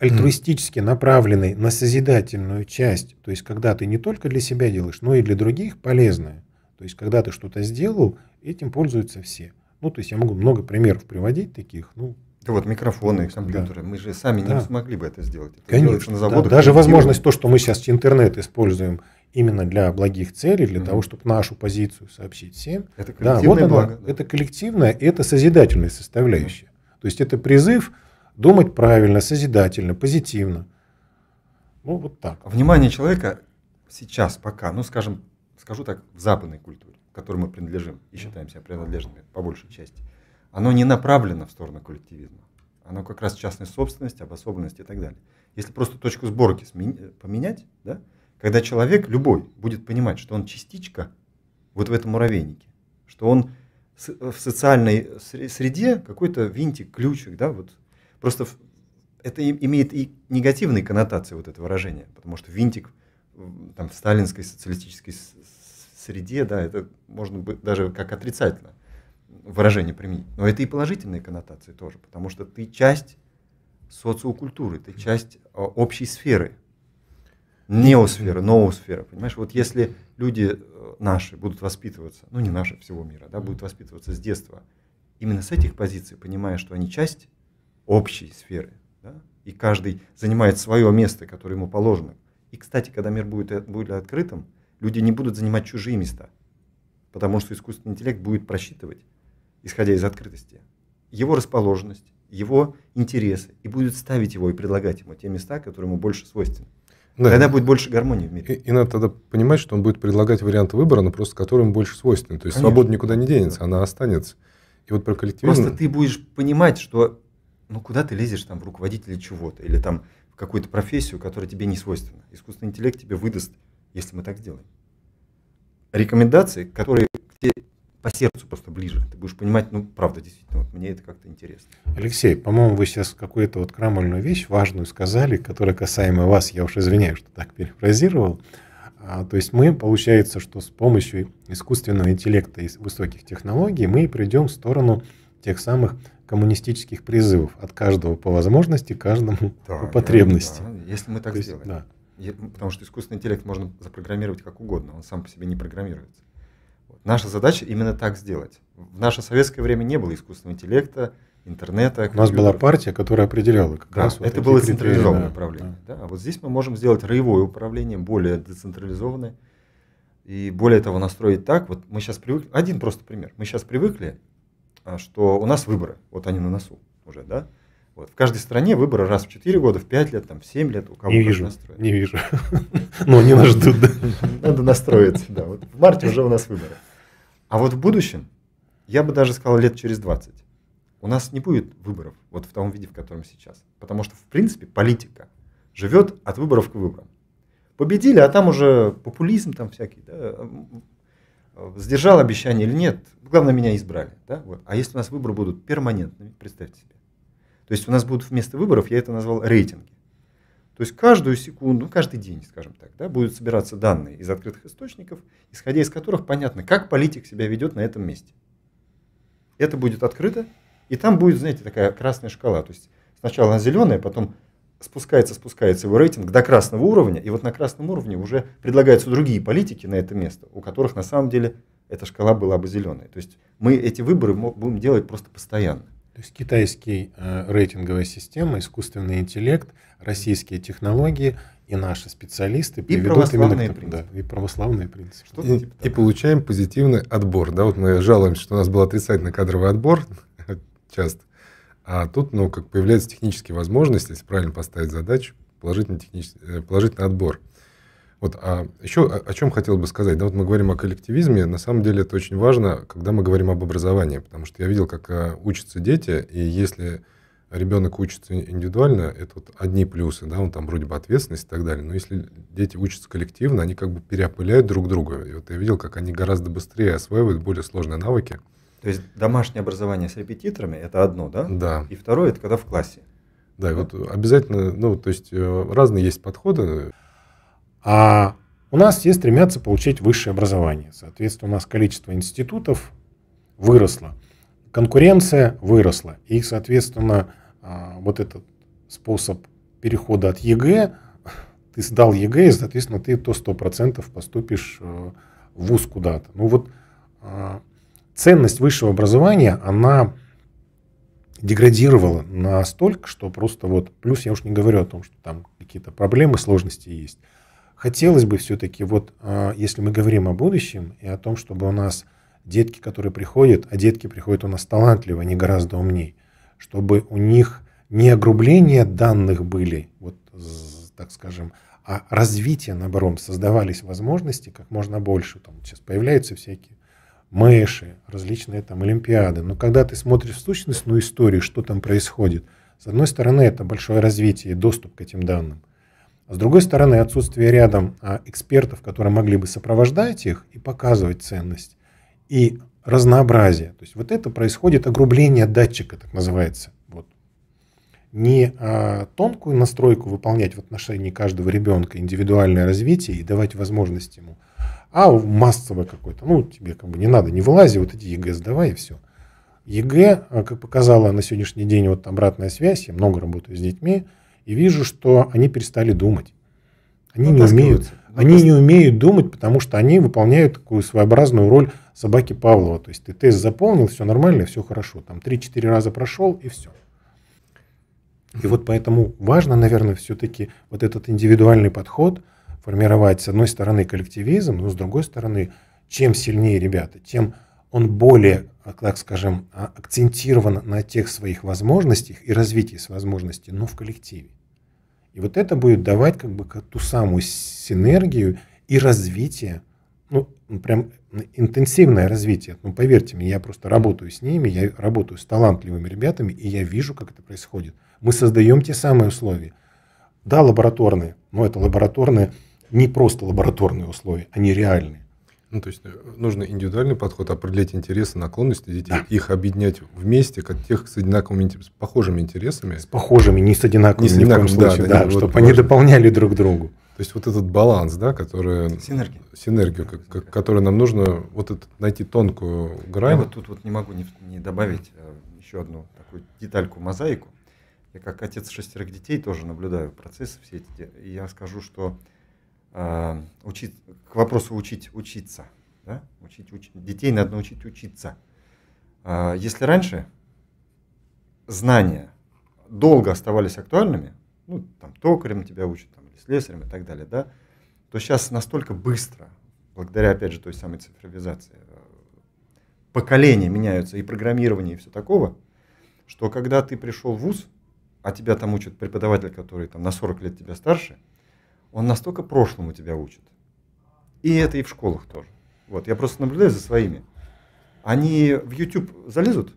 альтруистически направленный на созидательную часть, то есть когда ты не только для себя делаешь, но и для других полезное, то есть, когда ты что-то сделал, этим пользуются все. Ну, то есть, я могу много примеров приводить таких, ну, да вот микрофоны, ну, компьютеры. Да. Мы же сами да. не смогли бы это сделать. Это Конечно. На заводах, да. Даже возможность то, что мы сейчас интернет используем именно для благих целей, для mm-hmm. того, чтобы нашу позицию сообщить всем. Это коллективное да, вот оно, Да. Это коллективное, и это созидательная составляющая. Mm-hmm. То есть это призыв думать правильно, созидательно, позитивно. Ну вот так. Внимание человека сейчас пока, ну скажем, скажу так, в западной культуре, к которой мы принадлежим и считаем себя принадлежными по большей части, оно не направлено в сторону коллективизма. Оно как раз частная собственность, обособленность и так далее. Если просто точку сборки э, поменять, да, когда человек, любой, будет понимать, что он частичка вот в этом муравейнике, что он э, в социальной среде какой-то винтик, ключик, да, вот просто это имеет и негативные коннотации вот это выражение, потому что винтик – там, в сталинской социалистической среде, да, это можно бы даже как отрицательно выражение применить. Но это и положительные коннотации тоже, потому что ты часть социокультуры, ты часть а, общей сферы, неосферы, ноосферы. Понимаешь, вот если люди э, наши будут воспитываться, ну не наши всего мира, да, будут воспитываться с детства, именно с этих позиций, понимая, что они часть общей сферы, да, и каждый занимает свое место, которое ему положено, и, кстати, когда мир будет, э, будет открытым, люди не будут занимать чужие места, потому что искусственный интеллект будет просчитывать, исходя из открытости, его расположенность, его интересы, и будет ставить его и предлагать ему те места, которые ему больше свойственны. Да. Тогда будет больше гармонии в мире. И, и надо тогда понимать, что он будет предлагать варианты выбора, но просто которым больше свойственны. То есть свобода никуда не денется, да. она останется. И вот про коллективизм... Просто ты будешь понимать, что ну куда ты лезешь там в руководителя чего-то, или там в какую-то профессию, которая тебе не свойственна. Искусственный интеллект тебе выдаст, если мы так сделаем. Рекомендации, которые по сердцу просто ближе. Ты будешь понимать, ну, правда, действительно, вот мне это как-то интересно. Алексей, по-моему, вы сейчас какую-то вот крамольную вещь важную сказали, которая касаемо вас, я уж извиняюсь, что так перефразировал. А, то есть мы, получается, что с помощью искусственного интеллекта и высоких технологий мы придем в сторону тех самых коммунистических призывов. От каждого по возможности, каждому да, по потребности. Да, если мы так То сделаем. Есть, да. Потому что искусственный интеллект можно запрограммировать как угодно, он сам по себе не программируется. Наша задача именно так сделать. В наше советское время не было искусственного интеллекта, интернета. Компьютеров. У нас была партия, которая определяла как да, раз. Вот это было централизованное да, управление. Да. Да. А вот здесь мы можем сделать роевое управление, более децентрализованное. И более того, настроить так. Вот мы сейчас привыкли. Один просто пример. Мы сейчас привыкли а, что у нас выборы, вот они на носу уже, да? Вот. В каждой стране выборы раз в 4 года, в 5 лет, там, в 7 лет, у кого не вижу, настроен. Не вижу. Но ну, они нас ждут, да? Надо настроиться, да. Вот в марте уже у нас выборы. А вот в будущем, я бы даже сказал лет через 20, у нас не будет выборов вот в том виде, в котором сейчас. Потому что, в принципе, политика живет от выборов к выборам. Победили, а там уже популизм там всякий. Да? Э, сдержал обещание или нет, главное, меня избрали. Да? Вот. А если у нас выборы будут перманентными, представьте себе. То есть у нас будут вместо выборов, я это назвал рейтинги. То есть каждую секунду, ну, каждый день, скажем так, да, будут собираться данные из открытых источников, исходя из которых понятно, как политик себя ведет на этом месте. Это будет открыто, и там будет, знаете, такая красная шкала. То есть сначала она зеленая, потом спускается, спускается его рейтинг до красного уровня, и вот на красном уровне уже предлагаются другие политики на это место, у которых на самом деле эта шкала была бы зеленой. То есть мы эти выборы будем делать просто постоянно. То есть китайский э, рейтинговая система, искусственный интеллект, российские технологии и наши специалисты и православные к тому, да, и православные принципы. Что и, типа и получаем позитивный отбор. Да, вот мы жалуемся, что у нас был отрицательный кадровый отбор часто. А тут, ну, как появляются технические возможности, если правильно поставить задачу, положительный, технический, э, положительный отбор. Вот, а еще о, о чем хотел бы сказать. Да, вот мы говорим о коллективизме. На самом деле это очень важно, когда мы говорим об образовании, потому что я видел, как а, учатся дети, и если ребенок учится индивидуально, это вот одни плюсы, да, он там вроде бы ответственность и так далее. Но если дети учатся коллективно, они как бы переопыляют друг друга. И вот я видел, как они гораздо быстрее осваивают более сложные навыки, то есть домашнее образование с репетиторами – это одно, да? Да. И второе – это когда в классе. Да, да, вот обязательно, ну, то есть э, разные есть подходы. А у нас все стремятся получить высшее образование. Соответственно, у нас количество институтов выросло, конкуренция выросла. И, соответственно, а, вот этот способ перехода от ЕГЭ, ты сдал ЕГЭ, и, соответственно, ты то 100% поступишь э, в ВУЗ куда-то. Ну вот а, ценность высшего образования, она деградировала настолько, что просто вот, плюс я уж не говорю о том, что там какие-то проблемы, сложности есть. Хотелось бы все-таки вот, а, если мы говорим о будущем и о том, чтобы у нас детки, которые приходят, а детки приходят у нас талантливые, а они гораздо умнее, чтобы у них не огрубление данных были, вот, так скажем, а развитие, наоборот, создавались возможности как можно больше. Там сейчас появляются всякие мэши, различные там олимпиады. Но когда ты смотришь в сущностную историю, что там происходит, с одной стороны, это большое развитие и доступ к этим данным. А с другой стороны, отсутствие рядом а, экспертов, которые могли бы сопровождать их и показывать ценность, и разнообразие. То есть вот это происходит огрубление датчика, так называется. Вот. Не а, тонкую настройку выполнять в отношении каждого ребенка, индивидуальное развитие и давать возможность ему – а массовое какое-то. Ну, тебе как бы не надо, не вылази, вот эти ЕГЭ сдавай и все. ЕГЭ, а, как показала на сегодняшний день вот обратная связь, я много работаю с детьми, и вижу, что они перестали думать. Они не умеют. они не умеют думать, потому что они выполняют такую своеобразную роль собаки Павлова. То есть ты тест заполнил, все нормально, все хорошо. Там 3-4 раза прошел и все. И вот поэтому важно, наверное, все-таки вот этот индивидуальный подход – формировать, с одной стороны, коллективизм, но с другой стороны, чем сильнее ребята, тем он более, так скажем, а, акцентирован на тех своих возможностях и развитии с возможностей, но в коллективе. И вот это будет давать как бы ту самую синергию и развитие, ну, ну, прям интенсивное развитие. Ну, поверьте мне, я просто работаю с ними, я работаю с талантливыми ребятами, и я вижу, как это происходит. Мы создаем те самые условия. Да, лабораторные, но это лабораторные не просто лабораторные условия, они реальные. Ну, то есть э, нужно индивидуальный подход, определять интересы, наклонности детей, да. их объединять вместе, как тех с одинаковыми, с похожими интересами. С похожими, не с одинаковыми, не с одинаковыми ни в коем случае, да, да, да чтобы вот они важно. дополняли друг другу. То есть вот этот баланс, да, который... Синергия. Синергию, как, как, которую нам нужно вот этот, найти тонкую грань. Я вот тут вот не могу не, не добавить э, еще одну такую детальку, мозаику. Я как отец шестерых детей тоже наблюдаю процессы все эти. И я скажу, что Э, учить, к вопросу учить учиться. Да? Учить, уч, детей надо научить учиться. Э, если раньше знания долго оставались актуальными, ну, там, токарем тебя учат, там, или слесарем и так далее, да, то сейчас настолько быстро, благодаря, опять же, той самой цифровизации, э, поколения меняются, и программирование, и все такого, что когда ты пришел в ВУЗ, а тебя там учат преподаватель, который там на 40 лет тебя старше – он настолько прошлому тебя учит. И это и в школах тоже. Вот, я просто наблюдаю за своими. Они в YouTube залезут,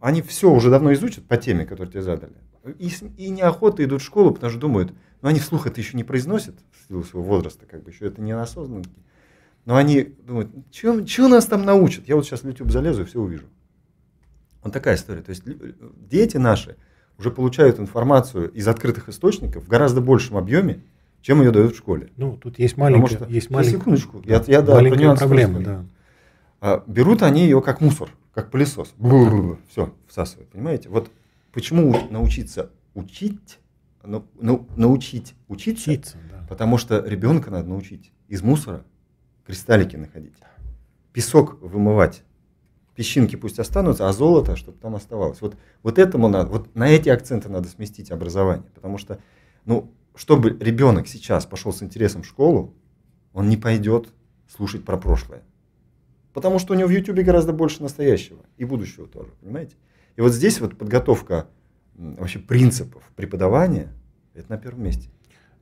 они все уже давно изучат по теме, которую тебе задали. И, и неохота идут в школу, потому что думают, ну они вслух это еще не произносят в силу своего возраста, как бы еще это не осознанно. Но они думают, что нас там научат? Я вот сейчас в YouTube залезу и все увижу. Вот такая история. То есть дети наши уже получают информацию из открытых источников в гораздо большем объеме, чем ее дают в школе. Ну, тут есть маленькая, что, есть маленькая, секундочку, да, я, да, маленькая понимаю, проблема. Да. А, берут они ее как мусор, как пылесос. все, всасывают, понимаете? Вот почему научиться учить, ну, ну, научить учиться, учиться да. потому что ребенка надо научить из мусора кристаллики находить, песок вымывать, песчинки пусть останутся, а золото, чтобы там оставалось. Вот, вот этому надо, вот на эти акценты надо сместить образование, потому что, ну, чтобы ребенок сейчас пошел с интересом в школу, он не пойдет слушать про прошлое. Потому что у него в YouTube гораздо больше настоящего и будущего тоже, понимаете? И вот здесь вот подготовка вообще принципов преподавания, это на первом месте.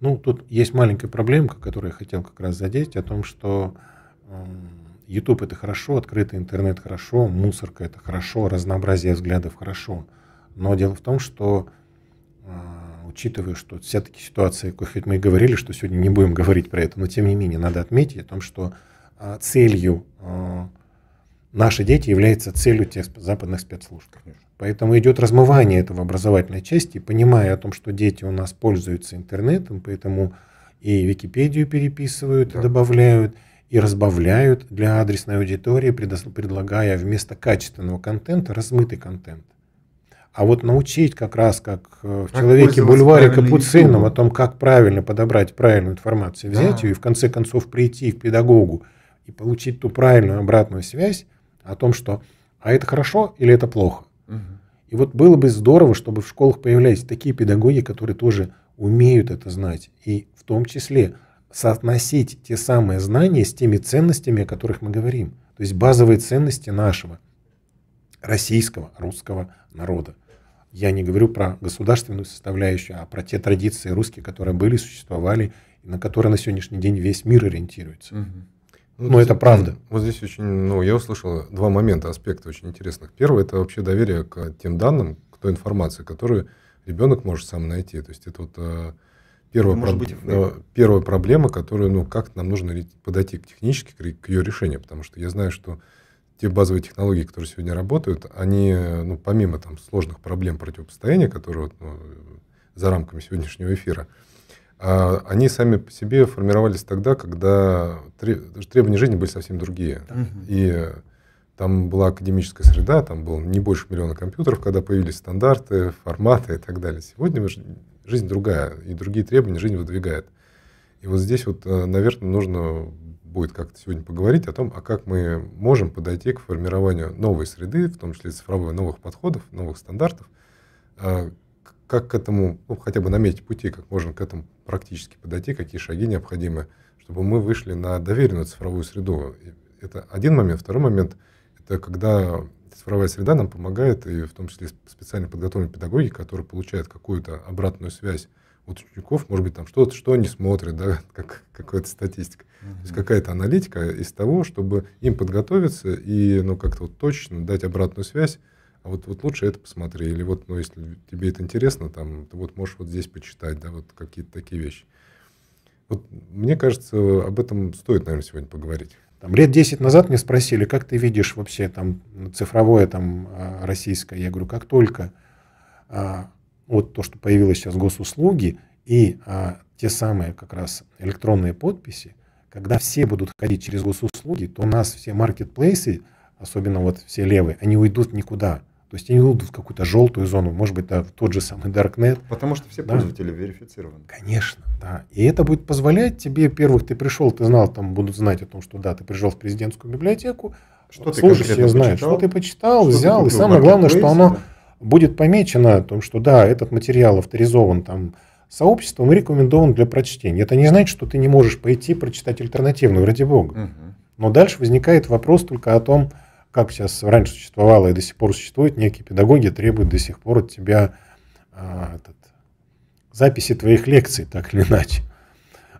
Ну, тут есть маленькая проблемка, которую я хотел как раз задеть, о том, что YouTube эм, это хорошо, открытый интернет хорошо, мусорка это хорошо, разнообразие взглядов хорошо. Но дело в том, что э, учитывая, что все-таки ситуация, хоть мы и говорили, что сегодня не будем говорить про это, но тем не менее надо отметить о том, что а, целью а, наши дети является целью тех западных спецслужб. Конечно. Поэтому идет размывание этого образовательной части, понимая о том, что дети у нас пользуются интернетом, поэтому и Википедию переписывают, да. и добавляют, и разбавляют для адресной аудитории, предлагая вместо качественного контента размытый контент. А вот научить как раз, как э, в как «Человеке бульваре» Капуцином о том, как правильно подобрать правильную информацию, взять да. ее и в конце концов прийти к педагогу и получить ту правильную обратную связь о том, что «а это хорошо или это плохо?». Угу. И вот было бы здорово, чтобы в школах появлялись такие педагоги, которые тоже умеют это знать. И в том числе соотносить те самые знания с теми ценностями, о которых мы говорим. То есть базовые ценности нашего российского, русского народа. Я не говорю про государственную составляющую, а про те традиции русские, которые были, существовали, на которые на сегодняшний день весь мир ориентируется. Угу. Ну, Но это правда. Вот здесь очень, ну, я услышал два момента, аспекта очень интересных. Первый – это вообще доверие к тем данным, к той информации, которую ребенок может сам найти. То есть это вот э, первая, проб... быть, э, первая проблема, которую, ну, как нам нужно подойти к технически к ее решению, потому что я знаю, что те базовые технологии, которые сегодня работают, они, ну, помимо там, сложных проблем противопостояния, которые ну, за рамками сегодняшнего эфира, а, они сами по себе формировались тогда, когда требования жизни были совсем другие. Да. И там была академическая среда, там было не больше миллиона компьютеров, когда появились стандарты, форматы и так далее. Сегодня жизнь другая, и другие требования жизнь выдвигает. И вот здесь вот, э, наверное, нужно будет как-то сегодня поговорить о том, а как мы можем подойти к формированию новой среды, в том числе цифровой, новых подходов, новых стандартов, а как к этому, ну, хотя бы наметить пути, как можно к этому практически подойти, какие шаги необходимы, чтобы мы вышли на доверенную цифровую среду. Это один момент. Второй момент – это когда цифровая среда нам помогает, и в том числе специально подготовленные педагоги, которые получают какую-то обратную связь вот учеников, может быть, там что-то, что они смотрят, да, как какая-то статистика. uh То есть какая-то аналитика из того, чтобы им подготовиться и, ну, как-то вот точно дать обратную связь, а вот, вот лучше это посмотри, или вот, ну, если тебе это интересно, там, ты вот можешь вот здесь почитать, да, вот какие-то такие вещи. Вот мне кажется, об этом стоит, наверное, сегодня поговорить. Там, лет 10 назад мне спросили, как ты видишь вообще там цифровое там а, российское. Я говорю, как только а, вот то, что появилось сейчас госуслуги и а, те самые как раз электронные подписи, когда все будут ходить через госуслуги, то у нас все маркетплейсы, особенно вот все левые, они уйдут никуда. То есть они уйдут в какую-то желтую зону, может быть, да, в тот же самый Darknet. Потому что все да. пользователи верифицированы. Конечно, да. И это будет позволять тебе, первых, ты пришел, ты знал, там будут знать о том, что да, ты пришел в президентскую библиотеку, что вот, ты слушай, все знают, что ты почитал, что взял, ты и самое главное, что оно... Да будет помечено о том, что да, этот материал авторизован там сообществом и рекомендован для прочтения. Это не значит, что ты не можешь пойти прочитать альтернативную, ради бога. Угу. Но дальше возникает вопрос только о том, как сейчас раньше существовало и до сих пор существует, некие педагоги требуют до сих пор от тебя а, этот, записи твоих лекций, так или иначе.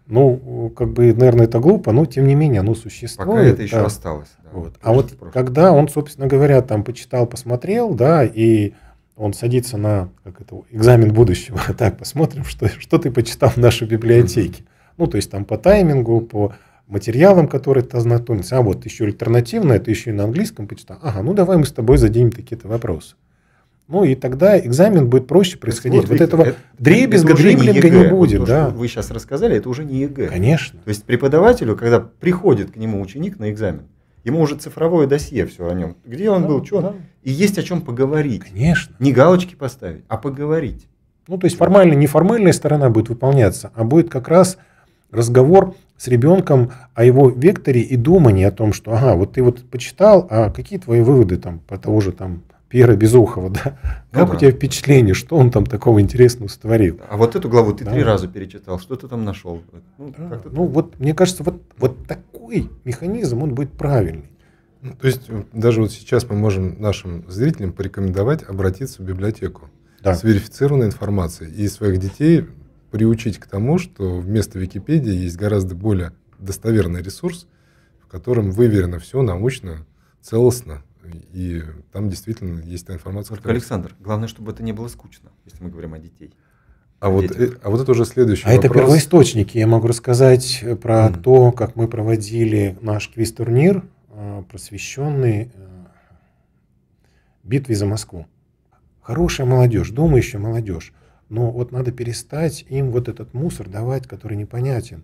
Ну, как бы, наверное, это глупо, но тем не менее оно существует. Пока это да. еще осталось. Да, вот. А вот прошлое. когда он, собственно говоря, там почитал, посмотрел, да, и он садится на как это, экзамен будущего. Так, посмотрим, что, что ты почитал в нашей библиотеке. Ну, то есть там по таймингу, по материалам, которые ты ознакомился. А вот еще альтернативное, ты еще и на английском почитал. Ага, ну давай мы с тобой зададим такие то вопросы. Ну и тогда экзамен будет проще происходить. Вот, вот этого это, дребезга, это не, ЕГЭ. не будет. Вот то, да. что вы сейчас рассказали, это уже не ЕГЭ. Конечно. То есть преподавателю, когда приходит к нему ученик на экзамен, Ему уже цифровое досье все о нем. Где он да, был, что Да. И есть о чем поговорить. Конечно. Не галочки поставить, а поговорить. Ну, то есть формально, неформальная сторона будет выполняться, а будет как раз разговор с ребенком о его векторе и думании о том, что, ага, вот ты вот почитал, а какие твои выводы там по того же там Пьера Безухова, да? Ну, как да. у тебя впечатление, что он там такого интересного сотворил? А вот эту главу ты да. три раза перечитал, что ты там нашел? Ну, да. ну вот, мне кажется, вот, вот такой механизм, он будет правильный. Ну, то есть даже вот сейчас мы можем нашим зрителям порекомендовать обратиться в библиотеку да. с верифицированной информацией и своих детей приучить к тому, что вместо Википедии есть гораздо более достоверный ресурс, в котором выверено все научно, целостно, и там действительно есть та информация, Только, которая... Александр, главное, чтобы это не было скучно, если мы говорим о детей. А вот, детях. Э, а вот это уже следующий а вопрос. это первоисточники. Я могу рассказать э, про mm. то, как мы проводили наш квиз-турнир, э, посвященный битве за Москву. Хорошая молодежь, думающая молодежь. Но вот надо перестать им вот этот мусор давать, который непонятен.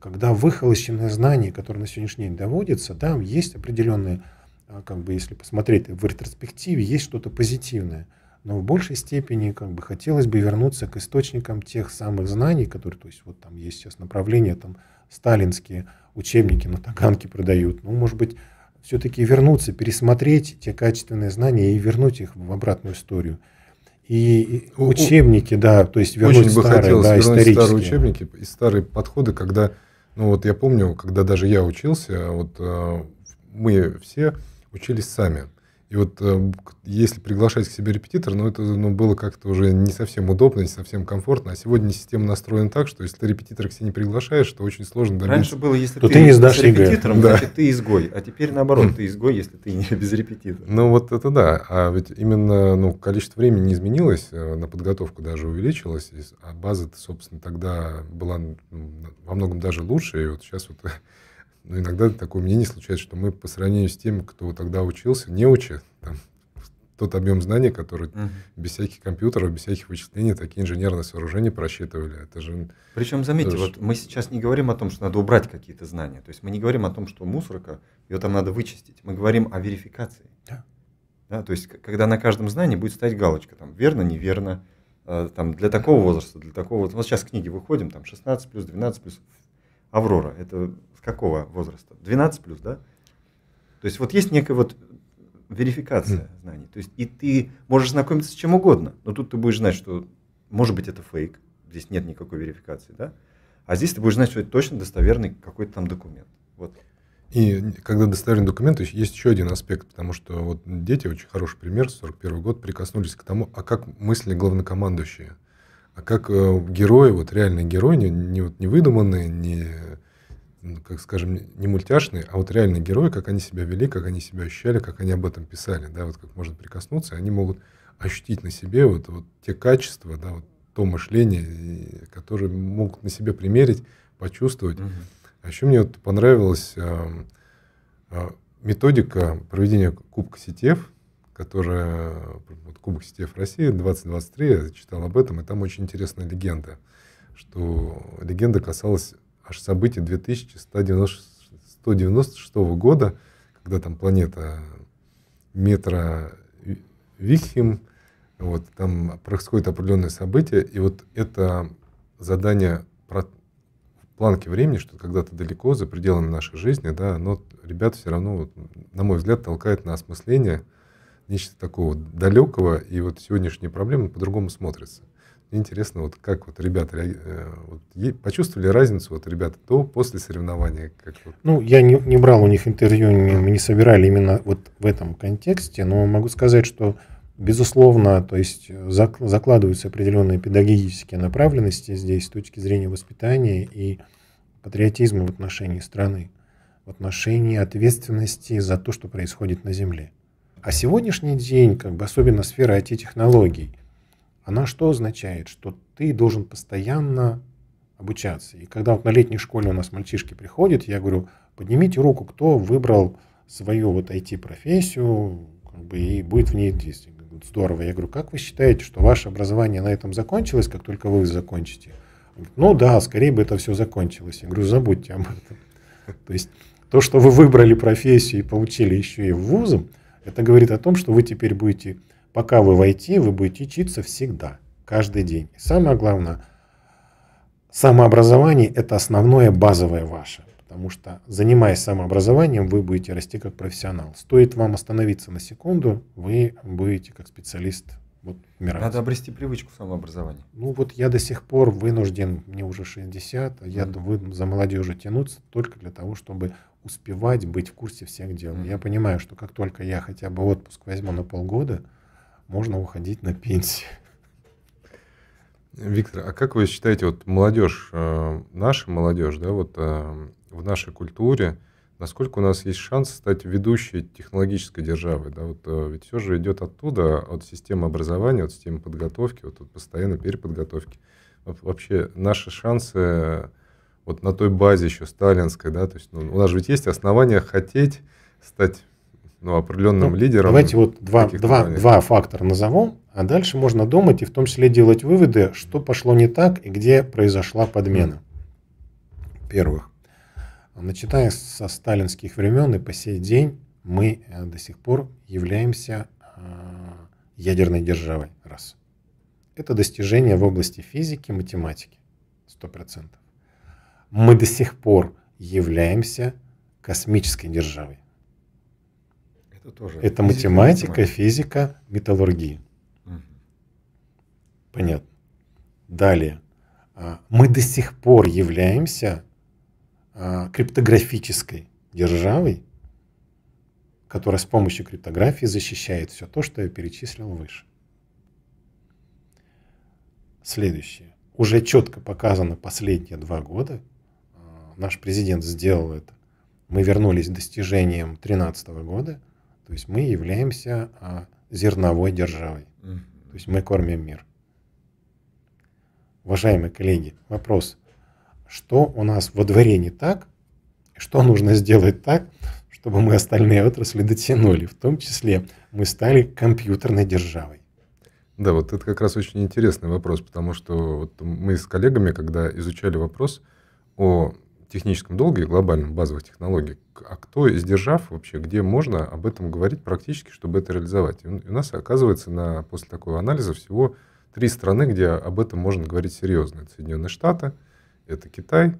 Когда выхолощенное знание, которое на сегодняшний день доводится, там есть определенные а, как бы если посмотреть в ретроспективе, есть что-то позитивное. Но в большей степени как бы хотелось бы вернуться к источникам тех самых знаний, которые, то есть вот там есть сейчас направление, там сталинские учебники на Таганке продают. Ну, может быть, все-таки вернуться, пересмотреть те качественные знания и вернуть их в обратную историю. И учебники, да, то есть вернуть Очень старые, бы хотелось да, вернуть исторические. старые учебники и старые подходы, когда, ну вот я помню, когда даже я учился, вот э, мы все учились сами. И вот э, если приглашать к себе репетитора, ну, это ну, было как-то уже не совсем удобно, не совсем комфортно. А сегодня система настроена так, что если ты репетитора к себе не приглашаешь, то очень сложно добиться. Раньше было, если то ты, ты не сдашь с репетитором, да. значит, ты изгой. А теперь, наоборот, ты изгой, если ты не без репетитора. Ну, вот это да. А ведь именно ну, количество времени не изменилось, э, на подготовку даже увеличилось. А база-то, собственно, тогда была во многом даже лучше. И вот сейчас вот Но иногда такое мнение случается, что мы по сравнению с тем, кто тогда учился, не учат там, тот объем знаний, который угу. без всяких компьютеров, без всяких вычислений такие инженерные сооружения просчитывали. Это же. Причем заметьте, же... вот мы сейчас не говорим о том, что надо убрать какие-то знания. То есть мы не говорим о том, что мусорка ее там надо вычистить. Мы говорим о верификации. Да. Да, то есть когда на каждом знании будет стоять галочка там верно, неверно, э, там для такого возраста, для такого. Вот сейчас книги выходим, там 16 плюс, 12 плюс. Аврора, это какого возраста? 12 плюс, да? То есть вот есть некая вот верификация mm. знаний. То есть и ты можешь знакомиться с чем угодно, но тут ты будешь знать, что может быть это фейк, здесь нет никакой верификации, да? А здесь ты будешь знать, что это точно достоверный какой-то там документ. Вот. И когда достоверный документ, есть еще один аспект, потому что вот дети, очень хороший пример, 41 год, прикоснулись к тому, а как мысли главнокомандующие, а как э, герои, вот реальные герои, не, не, вот, не выдуманные, не как скажем, не мультяшные, а вот реальные герои, как они себя вели, как они себя ощущали, как они об этом писали, да, вот как можно прикоснуться, они могут ощутить на себе вот, вот те качества, да, вот то мышление, которое могут на себе примерить, почувствовать. Угу. А еще мне вот понравилась а, а, методика проведения Кубка Сетев, которая, вот Кубок Сетев России 2023, я читал об этом, и там очень интересная легенда, что легенда касалась аж событие 2196 года, когда там планета метра Вихим, вот, там происходит определенное событие, и вот это задание про планки времени, что когда-то далеко, за пределами нашей жизни, да, но ребята все равно, вот, на мой взгляд, толкает на осмысление нечто такого далекого, и вот сегодняшние проблемы по-другому смотрятся. Мне интересно, вот как вот ребята э, вот, почувствовали разницу, вот ребята до, после соревнования? Как вот? Ну, я не, не брал у них интервью, не, мы не собирали именно вот в этом контексте, но могу сказать, что Безусловно, то есть закладываются определенные педагогические направленности здесь с точки зрения воспитания и патриотизма в отношении страны, в отношении ответственности за то, что происходит на Земле. А сегодняшний день, как бы особенно сфера IT-технологий, она что означает? Что ты должен постоянно обучаться. И когда вот на летней школе у нас мальчишки приходят, я говорю, поднимите руку, кто выбрал свою вот IT-профессию как бы, и будет в ней действовать. Здорово. Я говорю, как вы считаете, что ваше образование на этом закончилось, как только вы закончите? ну да, скорее бы это все закончилось. Я говорю, забудьте об этом. То есть то, что вы выбрали профессию и получили еще и вузом, это говорит о том, что вы теперь будете Пока вы войти, вы будете учиться всегда, каждый день. И самое главное, самообразование – это основное базовое ваше. Потому что, занимаясь самообразованием, вы будете расти как профессионал. Стоит вам остановиться на секунду, вы будете как специалист вот, умирать. Надо обрести привычку самообразования. Ну вот я до сих пор вынужден, мне уже 60, а я mm-hmm. за молодежью тянуться только для того, чтобы успевать быть в курсе всех дел. Mm-hmm. Я понимаю, что как только я хотя бы отпуск возьму на полгода – можно уходить на пенсию. Виктор, а как вы считаете, вот молодежь, э, наша молодежь, да, вот э, в нашей культуре, насколько у нас есть шанс стать ведущей технологической державой. Да? Вот, э, ведь все же идет оттуда, от системы образования, от системы подготовки, вот, от постоянной переподготовки. вообще наши шансы вот на той базе еще сталинской, да, то есть ну, у нас же ведь есть основания хотеть стать ну, определенным ну, лидером. Давайте вот два, два, два фактора назову, а дальше можно думать и в том числе делать выводы, что пошло не так и где произошла подмена. Первых. Начиная со сталинских времен и по сей день мы э, до сих пор являемся э, ядерной державой. Раз. Это достижение в области физики, математики. сто процентов. Мы до сих пор являемся космической державой это тоже. Это математика, математика, физика, металлургия. Угу. Понятно. Далее. А, мы до сих пор являемся а, криптографической державой, которая с помощью криптографии защищает все то, что я перечислил выше. Следующее. Уже четко показано последние два года. А, наш президент сделал это. Мы вернулись к достижениям 2013 года. То есть мы являемся а, зерновой державой. То есть мы кормим мир. Уважаемые коллеги, вопрос. Что у нас во дворе не так? Что нужно сделать так, чтобы мы остальные отрасли дотянули? В том числе мы стали компьютерной державой. Да, вот это как раз очень интересный вопрос, потому что вот мы с коллегами, когда изучали вопрос о техническом долге, глобальном, базовых технологий, а кто сдержав вообще, где можно об этом говорить практически, чтобы это реализовать. И у нас оказывается на, после такого анализа всего три страны, где об этом можно говорить серьезно. Это Соединенные Штаты, это Китай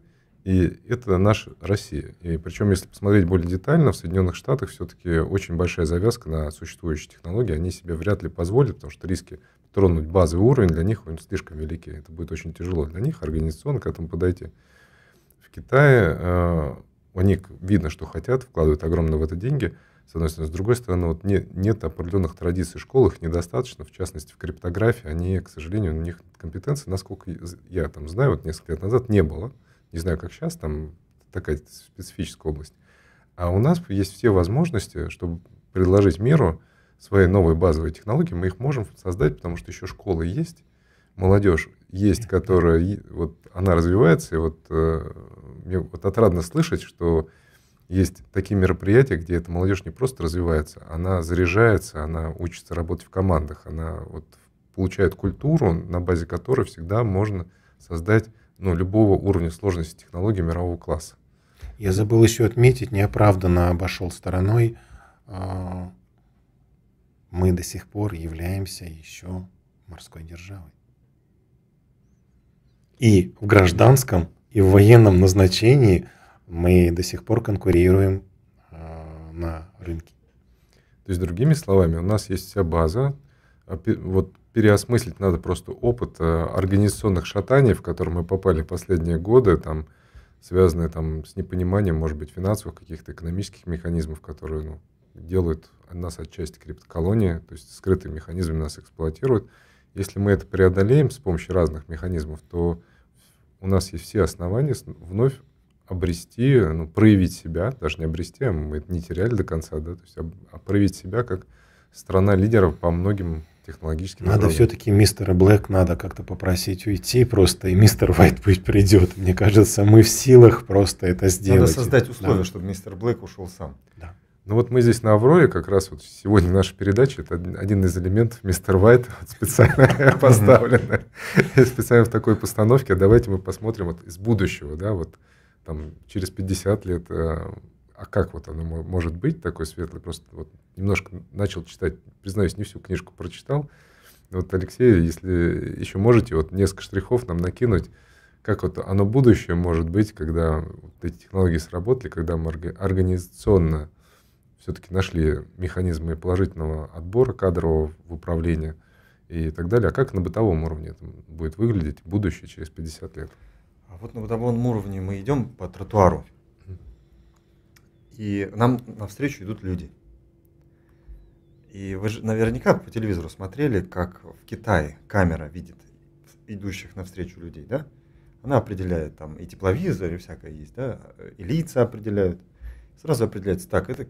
и это наша Россия. И причем, если посмотреть более детально, в Соединенных Штатах все-таки очень большая завязка на существующие технологии. Они себе вряд ли позволят, потому что риски тронуть базовый уровень для них он слишком велики. Это будет очень тяжело для них организационно к этому подойти. В Китае э, они, видно, что хотят, вкладывают огромные в это деньги, с одной стороны. С другой стороны, вот не, нет определенных традиций школ, их недостаточно, в частности, в криптографии. Они, к сожалению, у них компетенции, насколько я там знаю, вот несколько лет назад не было. Не знаю, как сейчас, там такая специфическая область. А у нас есть все возможности, чтобы предложить миру свои новые базовые технологии, мы их можем создать, потому что еще школы есть, молодежь есть, которая вот она развивается, и вот э, мне вот отрадно слышать, что есть такие мероприятия, где эта молодежь не просто развивается, она заряжается, она учится работать в командах, она вот получает культуру, на базе которой всегда можно создать ну, любого уровня сложности технологии мирового класса. Я забыл еще отметить, неоправданно обошел стороной, а, мы до сих пор являемся еще морской державой. И в гражданском, и в военном назначении мы до сих пор конкурируем э, на рынке. То есть, другими словами, у нас есть вся база. А вот переосмыслить надо просто опыт э, организационных шатаний, в которые мы попали последние годы, там, связанные там, с непониманием, может быть, финансовых каких-то экономических механизмов, которые ну, делают нас отчасти криптоколонии, то есть скрытые механизмы нас эксплуатируют. Если мы это преодолеем с помощью разных механизмов, то у нас есть все основания вновь обрести, ну, проявить себя, даже не обрести, а мы это не теряли до конца, да, то есть об, а проявить себя как страна лидеров по многим технологическим Надо все-таки мистера Блэк надо как-то попросить уйти просто, и мистер Вайт пусть придет. Мне кажется, мы в силах просто это сделать. Надо создать условия, да. чтобы мистер Блэк ушел сам. Да. Ну вот мы здесь на Авроре, как раз вот сегодня наша передача, это один из элементов Мистер Вайт вот специально поставлен, специально в такой постановке. Давайте мы посмотрим вот из будущего, да, вот там через 50 лет, э, а как вот оно может быть такой светлый Просто вот немножко начал читать, признаюсь, не всю книжку прочитал. Вот, Алексей, если еще можете, вот несколько штрихов нам накинуть, как вот оно будущее может быть, когда вот эти технологии сработали, когда мы организационно все-таки нашли механизмы положительного отбора кадрового в управление и так далее. А как на бытовом уровне это будет выглядеть будущее через 50 лет? А вот на бытовом уровне мы идем по тротуару. И нам навстречу идут люди. И вы же наверняка по телевизору смотрели, как в Китае камера видит идущих навстречу людей, да? Она определяет там и тепловизор, и всякое есть, да? И лица определяют. Сразу определяется, так, это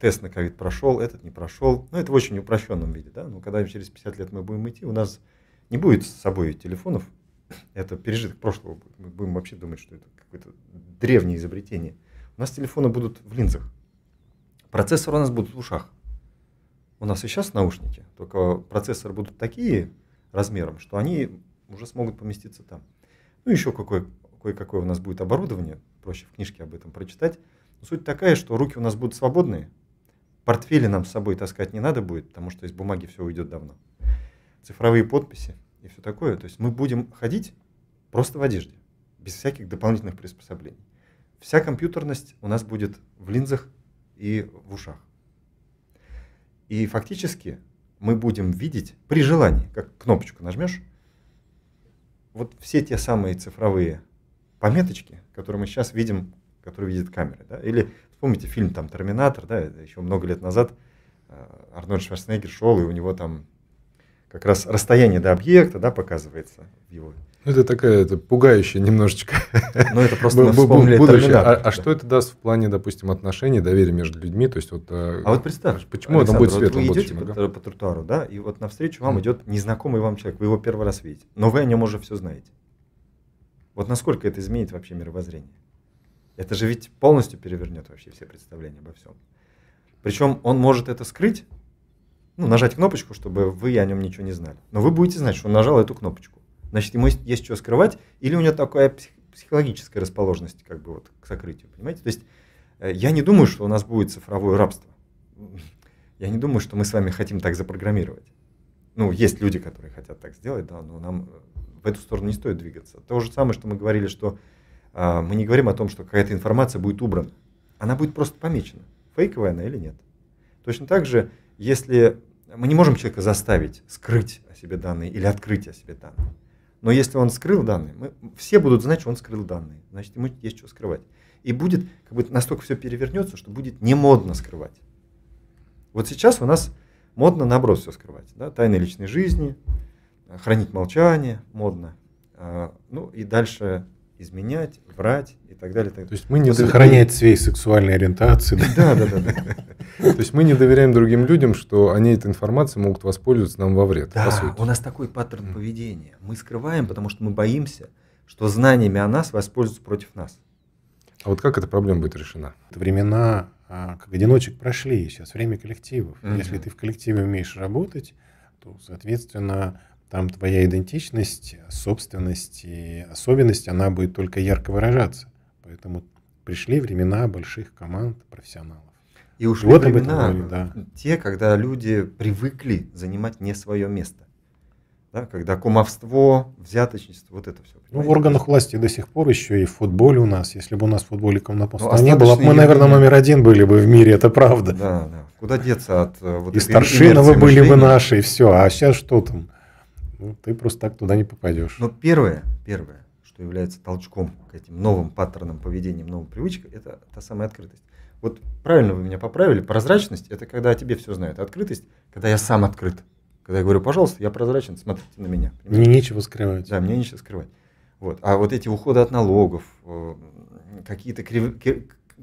тест на ковид прошел, этот не прошел. Ну, это в очень упрощенном виде, да. Но ну, когда через 50 лет мы будем идти, у нас не будет с собой телефонов. Это пережиток прошлого. Мы будем вообще думать, что это какое-то древнее изобретение. У нас телефоны будут в линзах. Процессоры у нас будут в ушах. У нас и сейчас наушники, только процессоры будут такие размером, что они уже смогут поместиться там. Ну, еще какое, кое-какое у нас будет оборудование, проще в книжке об этом прочитать. Но суть такая, что руки у нас будут свободные, Портфели нам с собой таскать не надо будет, потому что из бумаги все уйдет давно. Цифровые подписи и все такое. То есть мы будем ходить просто в одежде, без всяких дополнительных приспособлений. Вся компьютерность у нас будет в линзах и в ушах. И фактически мы будем видеть при желании, как кнопочку нажмешь, вот все те самые цифровые пометочки, которые мы сейчас видим, которые видит камеры, да, или Помните фильм там «Терминатор», да, еще много лет назад э, Арнольд Шварценеггер шел, и у него там как раз расстояние до объекта, да, показывается в его. Ну, это такая это пугающая немножечко. Ну, это просто будущее. А, а что это даст в плане, допустим, отношений, доверия между людьми? То есть вот. Э, а вот представь, почему это будет светлым? Вот вы идете по, по тротуару, да, и вот навстречу вам идет незнакомый вам человек, вы его первый раз видите, но вы о нем уже все знаете. Вот насколько это изменит вообще мировоззрение? Это же ведь полностью перевернет вообще все представления обо всем. Причем он может это скрыть, ну, нажать кнопочку, чтобы вы о нем ничего не знали. Но вы будете знать, что он нажал эту кнопочку. Значит, ему есть что скрывать, или у него такая психологическая расположенность как бы вот к сокрытию, понимаете? То есть э, я не думаю, что у нас будет цифровое рабство. Я не думаю, что мы с вами хотим так запрограммировать. Ну, есть люди, которые хотят так сделать, да, но нам э, в эту сторону не стоит двигаться. То же самое, что мы говорили, что а, мы не говорим о том, что какая-то информация будет убрана. Она будет просто помечена, фейковая она или нет. Точно так же, если мы не можем человека заставить скрыть о себе данные или открыть о себе данные. Но если он скрыл данные, мы, все будут знать, что он скрыл данные. Значит, ему есть что скрывать. И будет, как бы настолько все перевернется, что будет не модно скрывать. Вот сейчас у нас модно наоборот все скрывать. Да? Тайны личной жизни, хранить молчание модно. А, ну и дальше изменять, врать и так далее. То есть мы не сохранять своей сексуальной ориентации. Да, да, да. То есть мы не доверяем другим людям, что они этой информацией могут воспользоваться нам во вред. Да, у нас такой паттерн поведения. Мы скрываем, потому что мы боимся, что знаниями о нас воспользуются против нас. А вот как эта проблема будет решена? времена а, как одиночек прошли, сейчас время коллективов. Если ты в коллективе умеешь работать, то, соответственно, там твоя идентичность, собственность и особенность, она будет только ярко выражаться. Поэтому пришли времена больших команд профессионалов. И ушли вот времена, говорю, да. те, когда люди привыкли занимать не свое место. Да, когда кумовство, взяточничество, вот это все. Ну, в органах власти до сих пор еще и в футболе у нас. Если бы у нас в футболе комнопоста ну, не было, мы, наверное, номер один были бы в мире, это правда. Да, да. Куда деться от э, вот И старшины вы были бы наши, и все. А сейчас что там? ну, ты просто так туда не попадешь. Но первое, первое, что является толчком к этим новым паттернам поведения, новым привычкам, это та самая открытость. Вот правильно вы меня поправили, прозрачность – это когда о тебе все знают. Открытость – когда я сам открыт. Когда я говорю, пожалуйста, я прозрачен, смотрите на меня. Понимаете? Мне нечего скрывать. Да, мне нечего скрывать. Вот. А вот эти уходы от налогов, э, какие-то крив...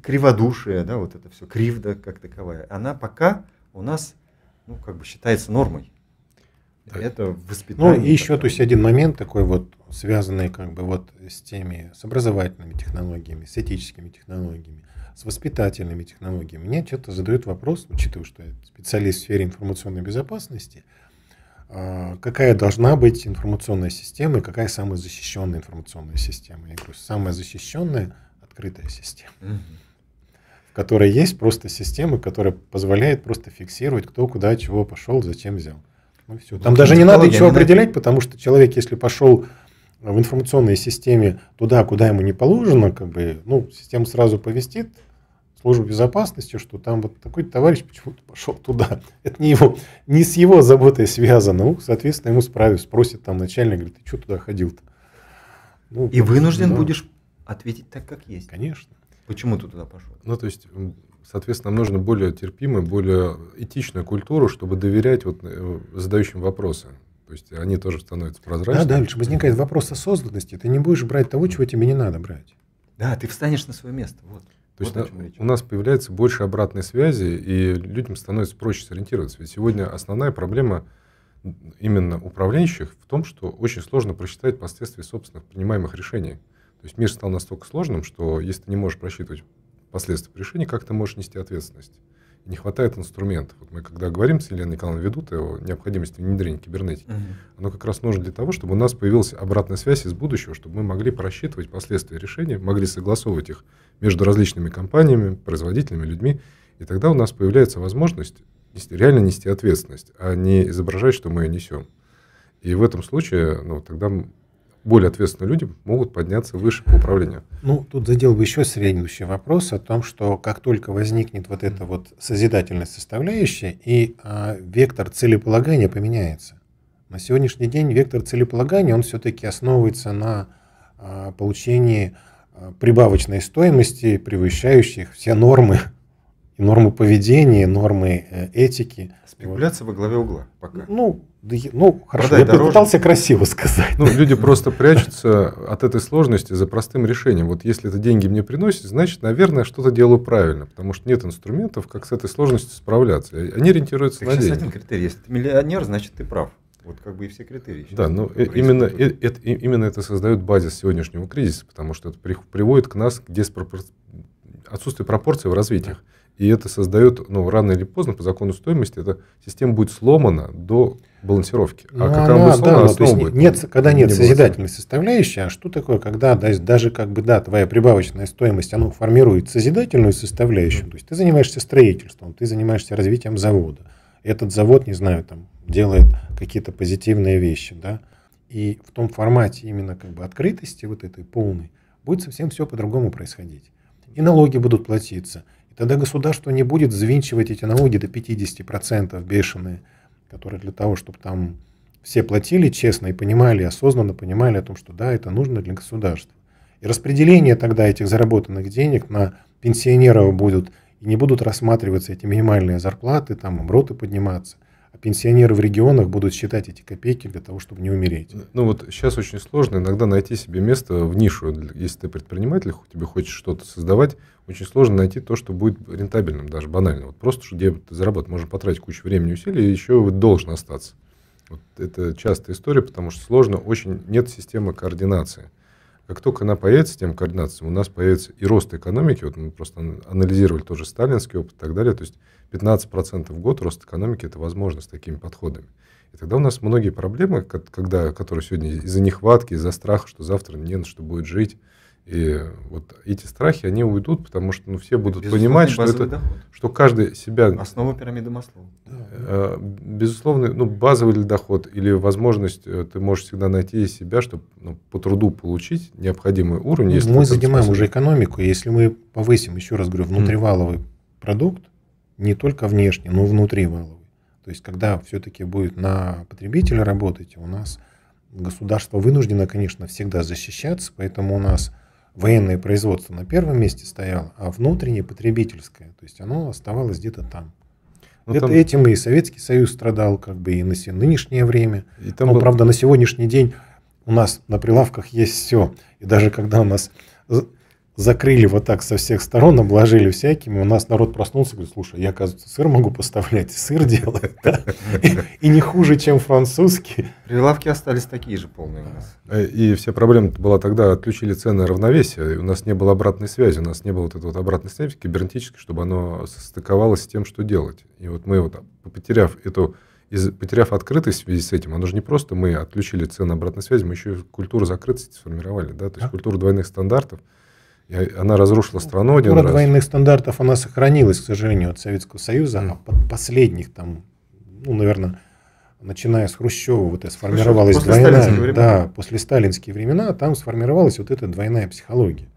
криводушия, да, вот это все, кривда как таковая, она пока у нас, ну, как бы считается нормой. Это воспитание. Ну и еще, то есть один момент такой вот, связанный как бы вот с теми, с образовательными технологиями, с этическими технологиями, с воспитательными технологиями. Мне что-то задают вопрос, учитывая, что я специалист в сфере информационной безопасности, а, какая должна быть информационная система и какая самая защищенная информационная система. Я говорю, самая защищенная открытая система. Угу которой есть просто системы, которая позволяет просто фиксировать, кто куда чего пошел, зачем взял. Ну, все. Ну, там ну, даже не надо ничего не определять, потому что человек, если пошел э, в информационной системе туда, куда ему не положено, как бы, ну, система сразу повестит службу безопасности, что там вот такой товарищ почему-то пошел туда. Это не его, не с его заботой связано. Ну, соответственно, ему справит, спросит там начальник, говорит, ты что туда ходил-то? Ну, И вынужден да. будешь ответить так, как есть. Конечно. Почему ты туда пошел? Ну, то есть соответственно, нам нужно более терпимую, более этичную культуру, чтобы доверять вот э, задающим вопросы. То есть они тоже становятся прозрачными. Да, дальше возникает вопрос осознанности. Ты не будешь брать того, чего тебе не надо брать. Да, ты встанешь на свое место. Вот. То вот есть на, у нас появляется больше обратной связи, и людям становится проще сориентироваться. Ведь сегодня основная проблема именно управляющих в том, что очень сложно просчитать последствия собственных принимаемых решений. То есть мир стал настолько сложным, что если ты не можешь просчитывать последствиям решения, как ты можешь нести ответственность. И не хватает инструментов. Вот мы когда говорим с Еленой Николаевной Ведут о необходимости внедрения кибернетики, угу. оно как раз нужно для того, чтобы у нас появилась обратная связь из будущего, чтобы мы могли просчитывать последствия решения, могли согласовывать их между различными компаниями, производителями, людьми. И тогда у нас появляется возможность реально нести ответственность, а не изображать, что мы ее несем. И в этом случае ну, тогда более ответственные люди могут подняться выше по управлению. Ну, тут задел бы еще следующий вопрос о том, что как только возникнет вот эта вот созидательная составляющая, и а, вектор целеполагания поменяется. На сегодняшний день вектор целеполагания, он все-таки основывается на а, получении а, прибавочной стоимости, превышающих все нормы нормы поведения, и нормы э, этики. Спекуляция вот. во главе угла пока. Ну, да, ну, хорошо, Продай я дороже. попытался красиво сказать. Ну, люди просто прячутся от этой сложности за простым решением. Вот если это деньги мне приносят, значит, наверное, что-то делаю правильно, потому что нет инструментов, как с этой сложностью справляться. Они ориентируются так на деньги. один критерий. Если ты миллионер, значит, ты прав. Вот как бы и все критерии. Да, но именно, это, именно это создает базис сегодняшнего кризиса, потому что это приводит к нас к диспропор... отсутствию пропорций в развитиях. И это создает, ну, рано или поздно, по закону стоимости, эта система будет сломана до балансировки. А ну, как она, да, ну, то есть, будет, нет, ну, когда нет не созидательной составляющей, а что такое, когда даже как бы да, твоя прибавочная стоимость, она формирует созидательную составляющую. То есть ты занимаешься строительством, ты занимаешься развитием завода. Этот завод, не знаю, там делает какие-то позитивные вещи, да, и в том формате именно как бы открытости вот этой полной будет совсем все по-другому происходить. И налоги будут платиться. И тогда государство не будет взвинчивать эти налоги до 50% бешеные которые для того, чтобы там все платили честно и понимали, осознанно понимали о том, что да, это нужно для государства. И распределение тогда этих заработанных денег на пенсионеров будет, и не будут рассматриваться эти минимальные зарплаты, там обороты подниматься а пенсионеры в регионах будут считать эти копейки для того, чтобы не умереть. Ну вот сейчас очень сложно иногда найти себе место в нишу. Если ты предприниматель, тебе хочешь что-то создавать, очень сложно найти то, что будет рентабельным, даже банально. Вот просто, где ты заработать, можно потратить кучу времени и усилий, и еще должен остаться. Вот это частая история, потому что сложно, очень нет системы координации. Как только она появится, тем координации, у нас появится и рост экономики. Вот мы просто анализировали тоже сталинский опыт и так далее. То есть 15% в год рост экономики – это возможно с такими подходами. И тогда у нас многие проблемы, когда, которые сегодня из-за нехватки, из-за страха, что завтра не на что будет жить, и вот эти страхи, они уйдут, потому что ну, все будут безусловный понимать, что, это, что каждый себя... Основа пирамиды Маслоу. Э, безусловный, ну, базовый доход или возможность, э, ты можешь всегда найти себя, чтобы ну, по труду получить необходимый уровень. Ну, мы занимаем способ. уже экономику, если мы повысим, еще раз говорю, внутриваловый mm. продукт, не только внешне, но и внутри валовый. То есть, когда все-таки будет на потребителя работать, у нас государство вынуждено, конечно, всегда защищаться, поэтому у нас военное производство на первом месте стояло, а внутреннее потребительское, то есть оно оставалось где-то там. Но ну, Это, там... Этим и Советский Союз страдал, как бы и на нынешнее время. И там Но, был... правда, на сегодняшний день у нас на прилавках есть все. И даже когда у нас закрыли вот так со всех сторон, обложили всякими. У нас народ проснулся и говорит, слушай, я, оказывается, сыр могу поставлять, сыр делать, да? И не хуже, чем французский. Прилавки остались такие же полные у нас. Э, и вся проблема была тогда, отключили цены равновесия, у нас не было обратной связи, у нас не было вот этой вот обратной связи кибернетической, чтобы оно состыковалось с тем, что делать. И вот мы вот, потеряв эту из, потеряв открытость в связи с этим, оно же не просто мы отключили цены обратной связи, мы еще и культуру закрытости сформировали, да, то есть культуру двойных стандартов, она разрушила страну один Культура раз. военных стандартов, она сохранилась, к сожалению, от Советского Союза, mm. а под последних, там, ну, наверное, начиная с Хрущева, вот это сформировалась после двойная, да, после сталинские времена, там сформировалась вот эта двойная психология.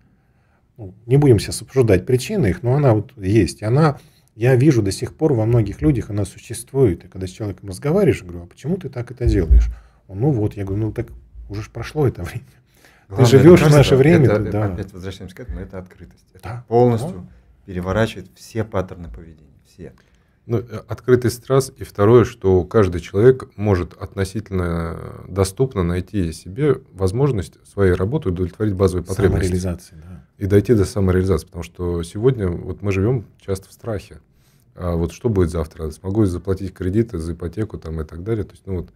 Ну, не будем сейчас обсуждать причины их, но она вот есть. она, я вижу до сих пор во многих людях, она существует. И когда с человеком разговариваешь, говорю, а почему ты так это делаешь? Он, ну вот, я говорю, ну так уже прошло это время. Ты живешь кажется, в наше время. Это, да. Опять возвращаемся к этому, это открытость. Это да. полностью да. переворачивает все паттерны поведения, все. Ну, э, открытость раз. И второе, что каждый человек может относительно доступно найти себе возможность своей работы удовлетворить базовые потребности. Самореализации, да. И дойти до самореализации. Потому что сегодня вот мы живем часто в страхе. А вот что будет завтра? Смогу я заплатить кредиты за ипотеку там, и так далее? То есть, ну, вот,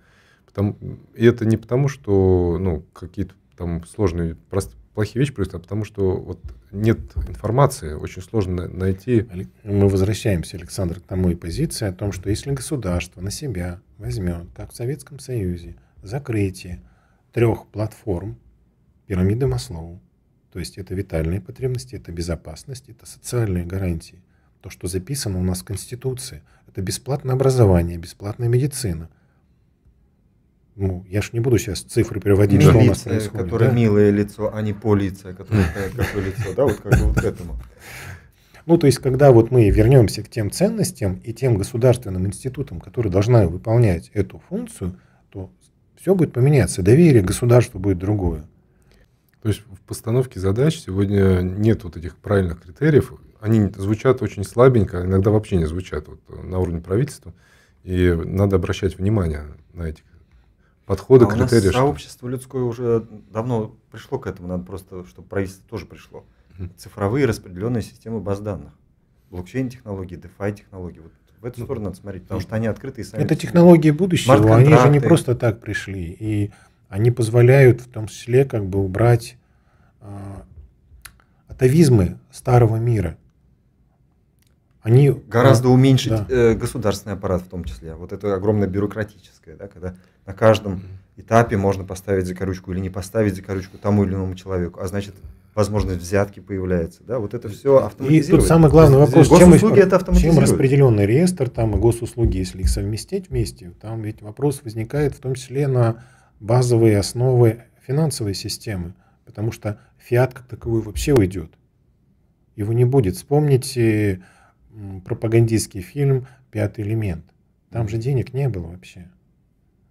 потому, и это не потому, что ну, какие-то там сложные, просто плохие вещи происходят, а потому что вот нет информации, очень сложно найти. Мы возвращаемся, Александр, к тому и позиции о том, что если государство на себя возьмет, как в Советском Союзе, закрытие трех платформ пирамиды Маслоу, то есть это витальные потребности, это безопасность, это социальные гарантии, то, что записано у нас в Конституции, это бесплатное образование, бесплатная медицина – ну, я же не буду сейчас цифры приводить, Милиция, что у нас происходит. Которое да? милое лицо, а не полиция, которая какое лицо, да, вот как бы вот к этому. Ну, то есть, когда вот мы вернемся к тем ценностям и тем государственным институтам, которые должны выполнять эту функцию, то все будет поменяться, доверие государству будет другое. То есть в постановке задач сегодня нет вот этих правильных критериев. Они звучат очень слабенько, а иногда вообще не звучат вот на уровне правительства. И надо обращать внимание на эти подходы, а критерии. У нас сообщество что? людское уже давно пришло к этому, надо просто, чтобы правительство тоже пришло. Угу. Цифровые распределенные системы баз данных, блокчейн-технологии, DeFi-технологии, вот в эту ну, сторону надо смотреть, потому что они открыты и сами. Это технологии будущего, они же не просто так пришли, и они позволяют в том числе как бы убрать а, атовизмы старого мира они... Гораздо да, уменьшить да. Э, государственный аппарат в том числе. Вот это огромное бюрократическое, да, когда на каждом этапе можно поставить закорючку или не поставить закорючку тому или иному человеку, а значит возможность взятки появляется, да, вот это все автоматизирует. И тут самый главный вопрос, чем, это чем распределенный реестр там и госуслуги, если их совместить вместе, там ведь вопрос возникает в том числе на базовые основы финансовой системы, потому что фиат как таковой вообще уйдет, его не будет. Вспомните пропагандистский фильм «Пятый элемент». Там же денег не было вообще.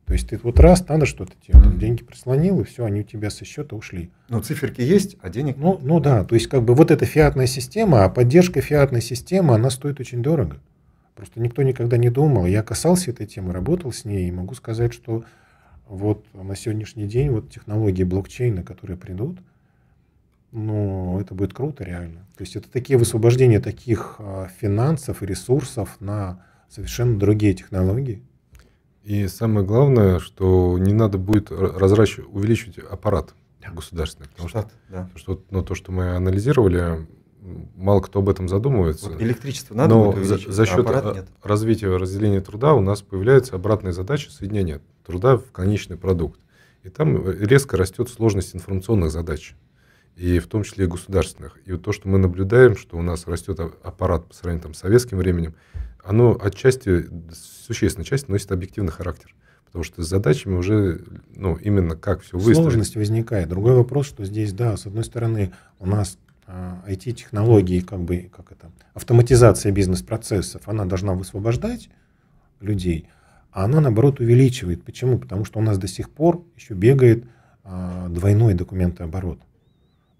То есть ты вот раз, надо что-то тебе, там деньги прислонил, и все, они у тебя со счета ушли. Но циферки есть, а денег ну, нет. Ну да, то есть как бы вот эта фиатная система, а поддержка фиатной системы, она стоит очень дорого. Просто никто никогда не думал. Я касался этой темы, работал с ней, и могу сказать, что вот на сегодняшний день вот технологии блокчейна, которые придут, но ну, это будет круто реально. То есть это такие высвобождения таких а, финансов и ресурсов на совершенно другие технологии. И самое главное, что не надо будет разращивать, увеличивать аппарат да. государственный. Потому Штат, что, да. что ну, то, что мы анализировали, мало кто об этом задумывается. Вот электричество надо но будет увеличить, за, за счет а нет. развития разделения труда у нас появляется обратная задача соединения труда в конечный продукт. И там э, резко растет сложность информационных задач и в том числе и государственных. И вот то, что мы наблюдаем, что у нас растет а, аппарат по сравнению там, с советским временем, оно отчасти, существенная часть носит объективный характер. Потому что с задачами уже, ну, именно как все выстроить. Сложность возникает. Другой вопрос, что здесь, да, с одной стороны, у нас IT-технологии, а, как бы, как это, автоматизация бизнес-процессов, она должна высвобождать людей, а она, наоборот, увеличивает. Почему? Потому что у нас до сих пор еще бегает а, двойной документооборот.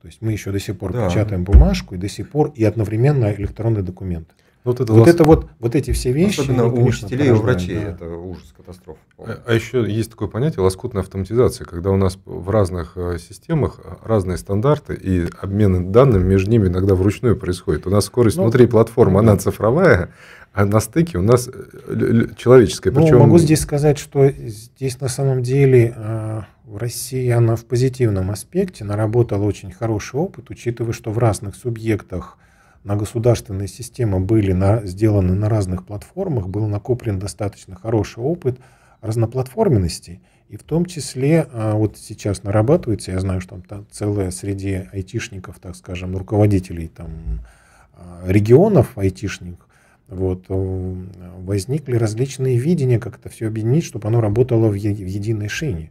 То есть мы еще до сих пор да. печатаем бумажку и до сих пор и одновременно электронный документ. Ну, вот это, вот, вас... это вот, вот эти все вещи. Особенно они, ну, у конечно, учителей и у врачей да. это ужас, катастрофа. А, а еще есть такое понятие лоскутная автоматизация, когда у нас в разных э, системах разные стандарты и обмены данными между ними иногда вручную происходит. У нас скорость ну, внутри платформы, ну да. она цифровая, а на стыке у нас э, человеческая. Причем... Ну, могу здесь сказать, что здесь на самом деле а, в России она в позитивном аспекте наработала очень хороший опыт, учитывая, что в разных субъектах на государственные системы были на, сделаны на разных платформах, был накоплен достаточно хороший опыт разноплатформенности. И в том числе, а, вот сейчас нарабатывается, я знаю, что там, там целая среди айтишников, так скажем, руководителей там, а, регионов айтишников, вот, э, возникли различные видения, как это все объединить, чтобы оно работало в, е- в единой шине.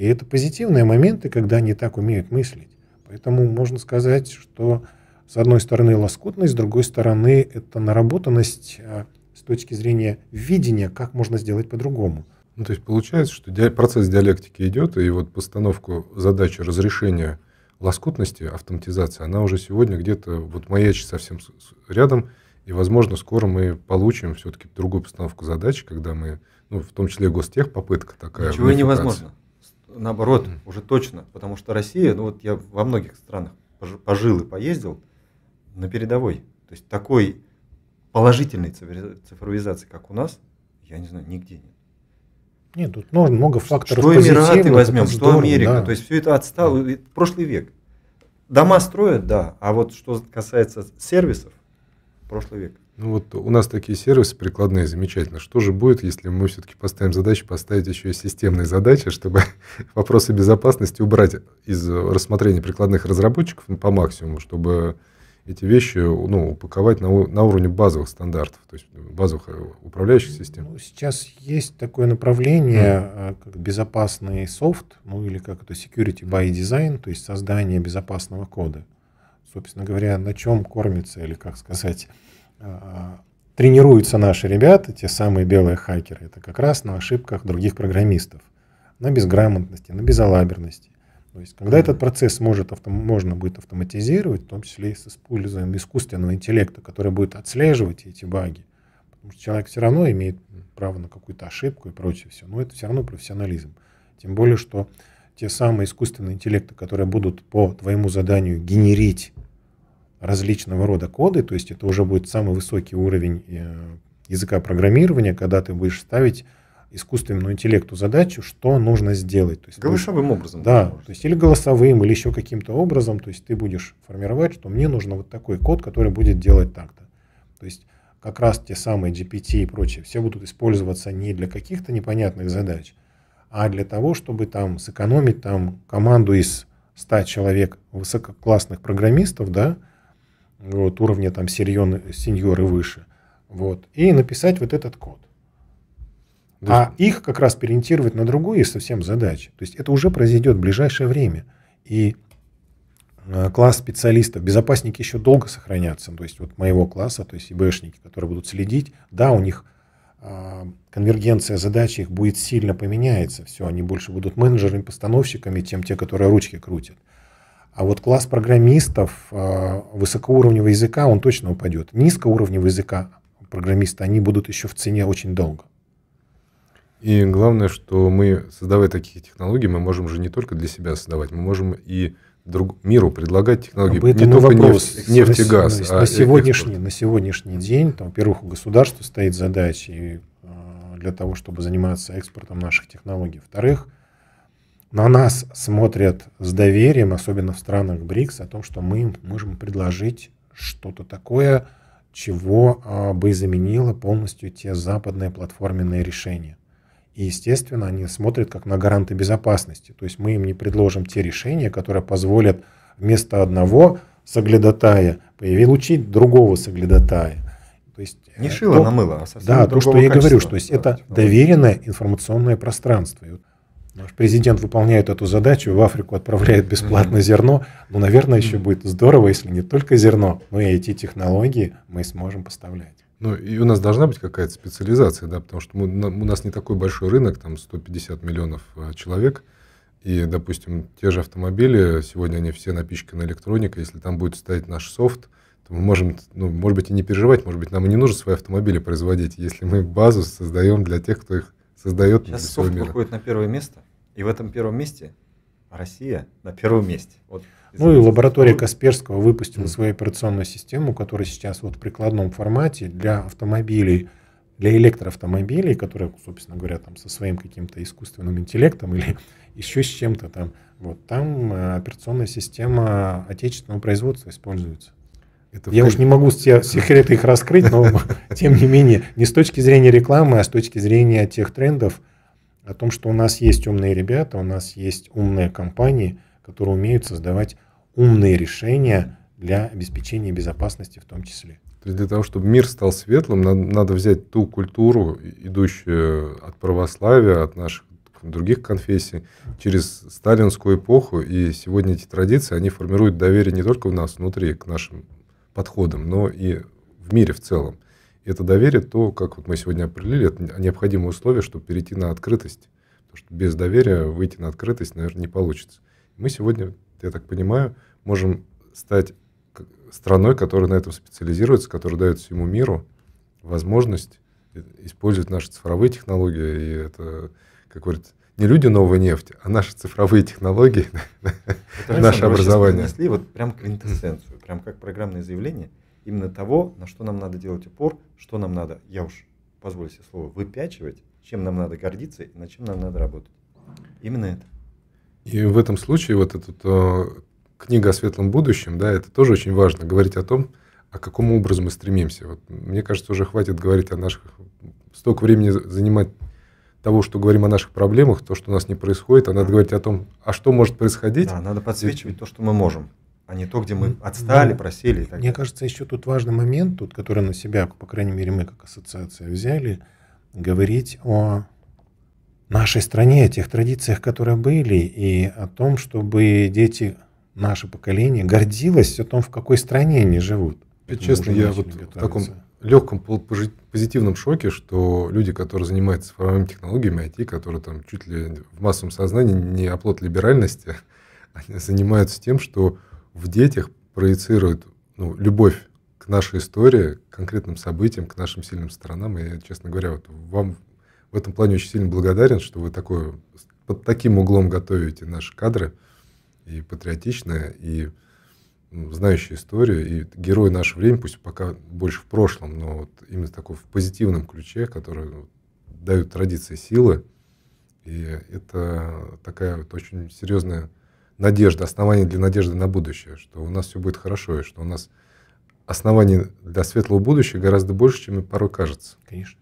И это позитивные моменты, когда они так умеют мыслить. Поэтому можно сказать, что с одной стороны лоскутность, с другой стороны это наработанность а, с точки зрения видения, как можно сделать по-другому. Ну, то есть получается, что процесс диалектики идет, и вот постановку задачи разрешения лоскутности, автоматизации, она уже сегодня где-то вот маячит совсем рядом, и, возможно, скоро мы получим все-таки другую постановку задачи, когда мы, ну, в том числе гостех, попытка такая. Ничего невозможно наоборот, mm-hmm. уже точно, потому что Россия, ну вот я во многих странах пожил и поездил на передовой. То есть такой положительной цифровизации, как у нас, я не знаю, нигде нет. Нет, тут много, много факторов Что Эмираты возьмем, что здорово, Америка, да. то есть все это отстало, да. прошлый век. Дома строят, да, а вот что касается сервисов, прошлый век. Ну вот у нас такие сервисы прикладные, замечательно. Что же будет, если мы все-таки поставим задачу, поставить еще и системные задачи, чтобы вопросы безопасности убрать из рассмотрения прикладных разработчиков ну, по максимуму, чтобы эти вещи ну, упаковать на, на уровне базовых стандартов, то есть базовых э, управляющих систем? Ну, сейчас есть такое направление, mm. как безопасный софт, ну или как это security by design, то есть создание безопасного кода. Собственно говоря, на чем кормится, или как сказать, а, тренируются наши ребята, те самые белые хакеры, это как раз на ошибках других программистов, на безграмотности, на безалаберности. То есть, когда этот процесс может, авто, можно будет автоматизировать, в том числе и с использованием искусственного интеллекта, который будет отслеживать эти баги, потому что человек все равно имеет право на какую-то ошибку и прочее все, но это все равно профессионализм. Тем более, что те самые искусственные интеллекты, которые будут по твоему заданию генерить различного рода коды, то есть это уже будет самый высокий уровень э, языка программирования, когда ты будешь ставить искусственному интеллекту задачу, что нужно сделать. То есть голосовым будешь, образом. Да, то есть или голосовым, или еще каким-то образом, то есть ты будешь формировать, что мне нужно вот такой код, который будет делать так-то. То есть как раз те самые GPT и прочее, все будут использоваться не для каких-то непонятных задач, а для того, чтобы там сэкономить там команду из 100 человек высококлассных программистов, да, вот, уровня там серьон, сеньор выше, вот, и написать вот этот код. Да. А их как раз переориентировать на другую совсем задачи. То есть это уже произойдет в ближайшее время. И а, класс специалистов, безопасники еще долго сохранятся, то есть вот моего класса, то есть ИБшники, которые будут следить, да, у них а, конвергенция задач их будет сильно поменяется, все, они больше будут менеджерами, постановщиками, тем те, которые ручки крутят. А вот класс программистов э, высокоуровневого языка, он точно упадет. Низкоуровневого языка программисты, они будут еще в цене очень долго. И главное, что мы, создавая такие технологии, мы можем же не только для себя создавать, мы можем и друг, миру предлагать технологии. Это не только вопрос. нефть, нефть и газ. На, а на, сегодняшний, на сегодняшний день, там, во-первых, у государства стоит задачи э, для того, чтобы заниматься экспортом наших технологий. Во-вторых, на нас смотрят с доверием, особенно в странах БРИКС, о том, что мы можем предложить что-то такое, чего а, бы заменило полностью те западные платформенные решения. И, естественно, они смотрят как на гаранты безопасности. То есть мы им не предложим те решения, которые позволят вместо одного соглядатая получить другого соглядатая. То есть, не э, шило то, на мыло, а совсем Да, то, что я говорю, что есть, это доверенное информационное пространство. И вот Наш президент выполняет эту задачу, в Африку отправляет бесплатно зерно. но, ну, наверное, еще будет здорово, если не только зерно, но и эти технологии мы сможем поставлять. Ну, и у нас должна быть какая-то специализация, да, потому что мы, у нас не такой большой рынок, там 150 миллионов э, человек, и, допустим, те же автомобили, сегодня они все напичканы электроникой, если там будет стоять наш софт, то мы можем, ну, может быть, и не переживать, может быть, нам и не нужно свои автомобили производить, если мы базу создаем для тех, кто их создает. Сейчас софт мира. выходит на первое место. И в этом первом месте Россия на первом месте. Вот, ну и лаборатория Касперского выпустила mm. свою операционную систему, которая сейчас вот в прикладном формате для автомобилей, для электроавтомобилей, которые, собственно говоря, там со своим каким-то искусственным интеллектом или еще с чем-то там. Вот там э, операционная система отечественного производства используется. Это Я уж не могу все секреты их раскрыть, но тем не менее, не с точки зрения рекламы, а с точки зрения тех трендов, о том, что у нас есть умные ребята, у нас есть умные компании, которые умеют создавать умные решения для обеспечения безопасности в том числе. То есть для того, чтобы мир стал светлым, надо, надо взять ту культуру, идущую от православия, от наших других конфессий, через сталинскую эпоху. И сегодня эти традиции, они формируют доверие не только в нас внутри к нашим подходам, но и в мире в целом это доверие, то, как вот мы сегодня определили, это необходимое условие, чтобы перейти на открытость. Потому что без доверия выйти на открытость, наверное, не получится. Мы сегодня, я так понимаю, можем стать страной, которая на этом специализируется, которая дает всему миру возможность использовать наши цифровые технологии. И это, как говорят, не люди новой нефти, а наши цифровые технологии, наше образование. вот прям квинтэссенцию, прям как программное заявление – именно того, на что нам надо делать упор, что нам надо, я уж позволю себе слово, выпячивать, чем нам надо гордиться и над чем нам надо работать. Именно это. И в этом случае вот эта э, книга о светлом будущем, да, это тоже очень важно, говорить о том, а к какому образу мы стремимся. Вот, мне кажется, уже хватит говорить о наших... Столько времени занимать того, что говорим о наших проблемах, то, что у нас не происходит, а надо говорить о том, а что может происходить. Да, надо подсвечивать то, что мы можем а не то, где мы отстали, ну, просили. И так Мне кажется, еще тут важный момент, тут, который на себя, по крайней мере, мы как ассоциация взяли, говорить о нашей стране, о тех традициях, которые были, и о том, чтобы дети, наше поколение, гордилось о том, в какой стране они живут. честно, я вот в таком легком позитивном шоке, что люди, которые занимаются цифровыми технологиями, IT, которые там чуть ли в массовом сознании не оплот либеральности, они занимаются тем, что в детях проецирует ну, любовь к нашей истории, к конкретным событиям, к нашим сильным сторонам. И, честно говоря, вот вам в этом плане очень сильно благодарен, что вы такое, под таким углом готовите наши кадры, и патриотичные, и ну, знающие историю, и герои нашего времени, пусть пока больше в прошлом, но вот именно такой в позитивном ключе, который дают традиции силы. И это такая вот очень серьезная надежда, основание для надежды на будущее, что у нас все будет хорошо, и что у нас оснований для светлого будущего гораздо больше, чем и порой кажется. Конечно.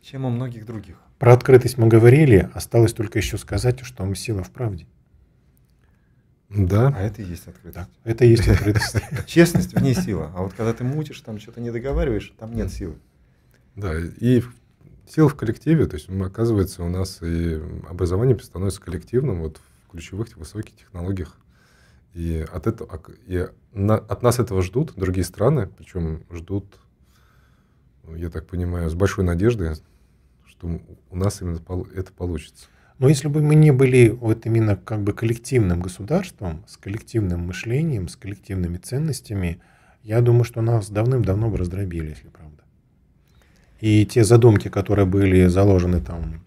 И Чем у многих других. Про открытость мы говорили, осталось только еще сказать, что мы сила в правде. Да. А это и есть открытость. Да, это и есть открытость. Честность в ней сила. А вот когда ты мутишь, там что-то не договариваешь, там нет силы. Да, и сила в коллективе, то есть оказывается у нас и образование становится коллективным. Вот ключевых типа, высоких технологиях. И от, этого, и на, от нас этого ждут другие страны, причем ждут, ну, я так понимаю, с большой надеждой, что у нас именно это получится. Но если бы мы не были вот именно как бы коллективным государством, с коллективным мышлением, с коллективными ценностями, я думаю, что нас давным-давно бы раздробили, если правда. И те задумки, которые были заложены там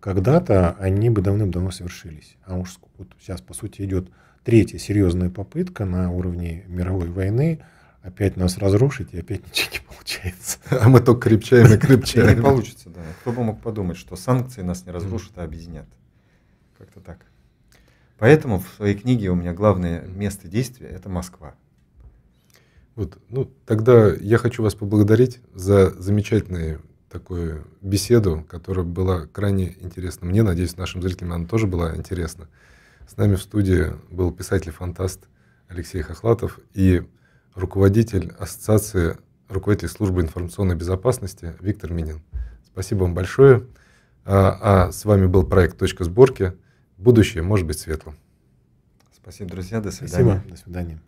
когда-то они бы давным-давно совершились. А уж вот сейчас, по сути, идет третья серьезная попытка на уровне мировой войны опять нас разрушить, и опять ничего не получается. А мы только крепчаем и крепчаем. Не получится, да. Кто бы мог подумать, что санкции нас не разрушат, а объединят. Как-то так. Поэтому в своей книге у меня главное место действия – это Москва. Вот, ну, тогда я хочу вас поблагодарить за замечательные такую беседу, которая была крайне интересна мне. Надеюсь, нашим зрителям она тоже была интересна. С нами в студии был писатель-фантаст Алексей Хохлатов и руководитель Ассоциации руководитель службы информационной безопасности Виктор Минин. Спасибо вам большое. А, а с вами был проект «Точка сборки». Будущее может быть светлым. Спасибо, друзья. До свидания. Спасибо. До свидания.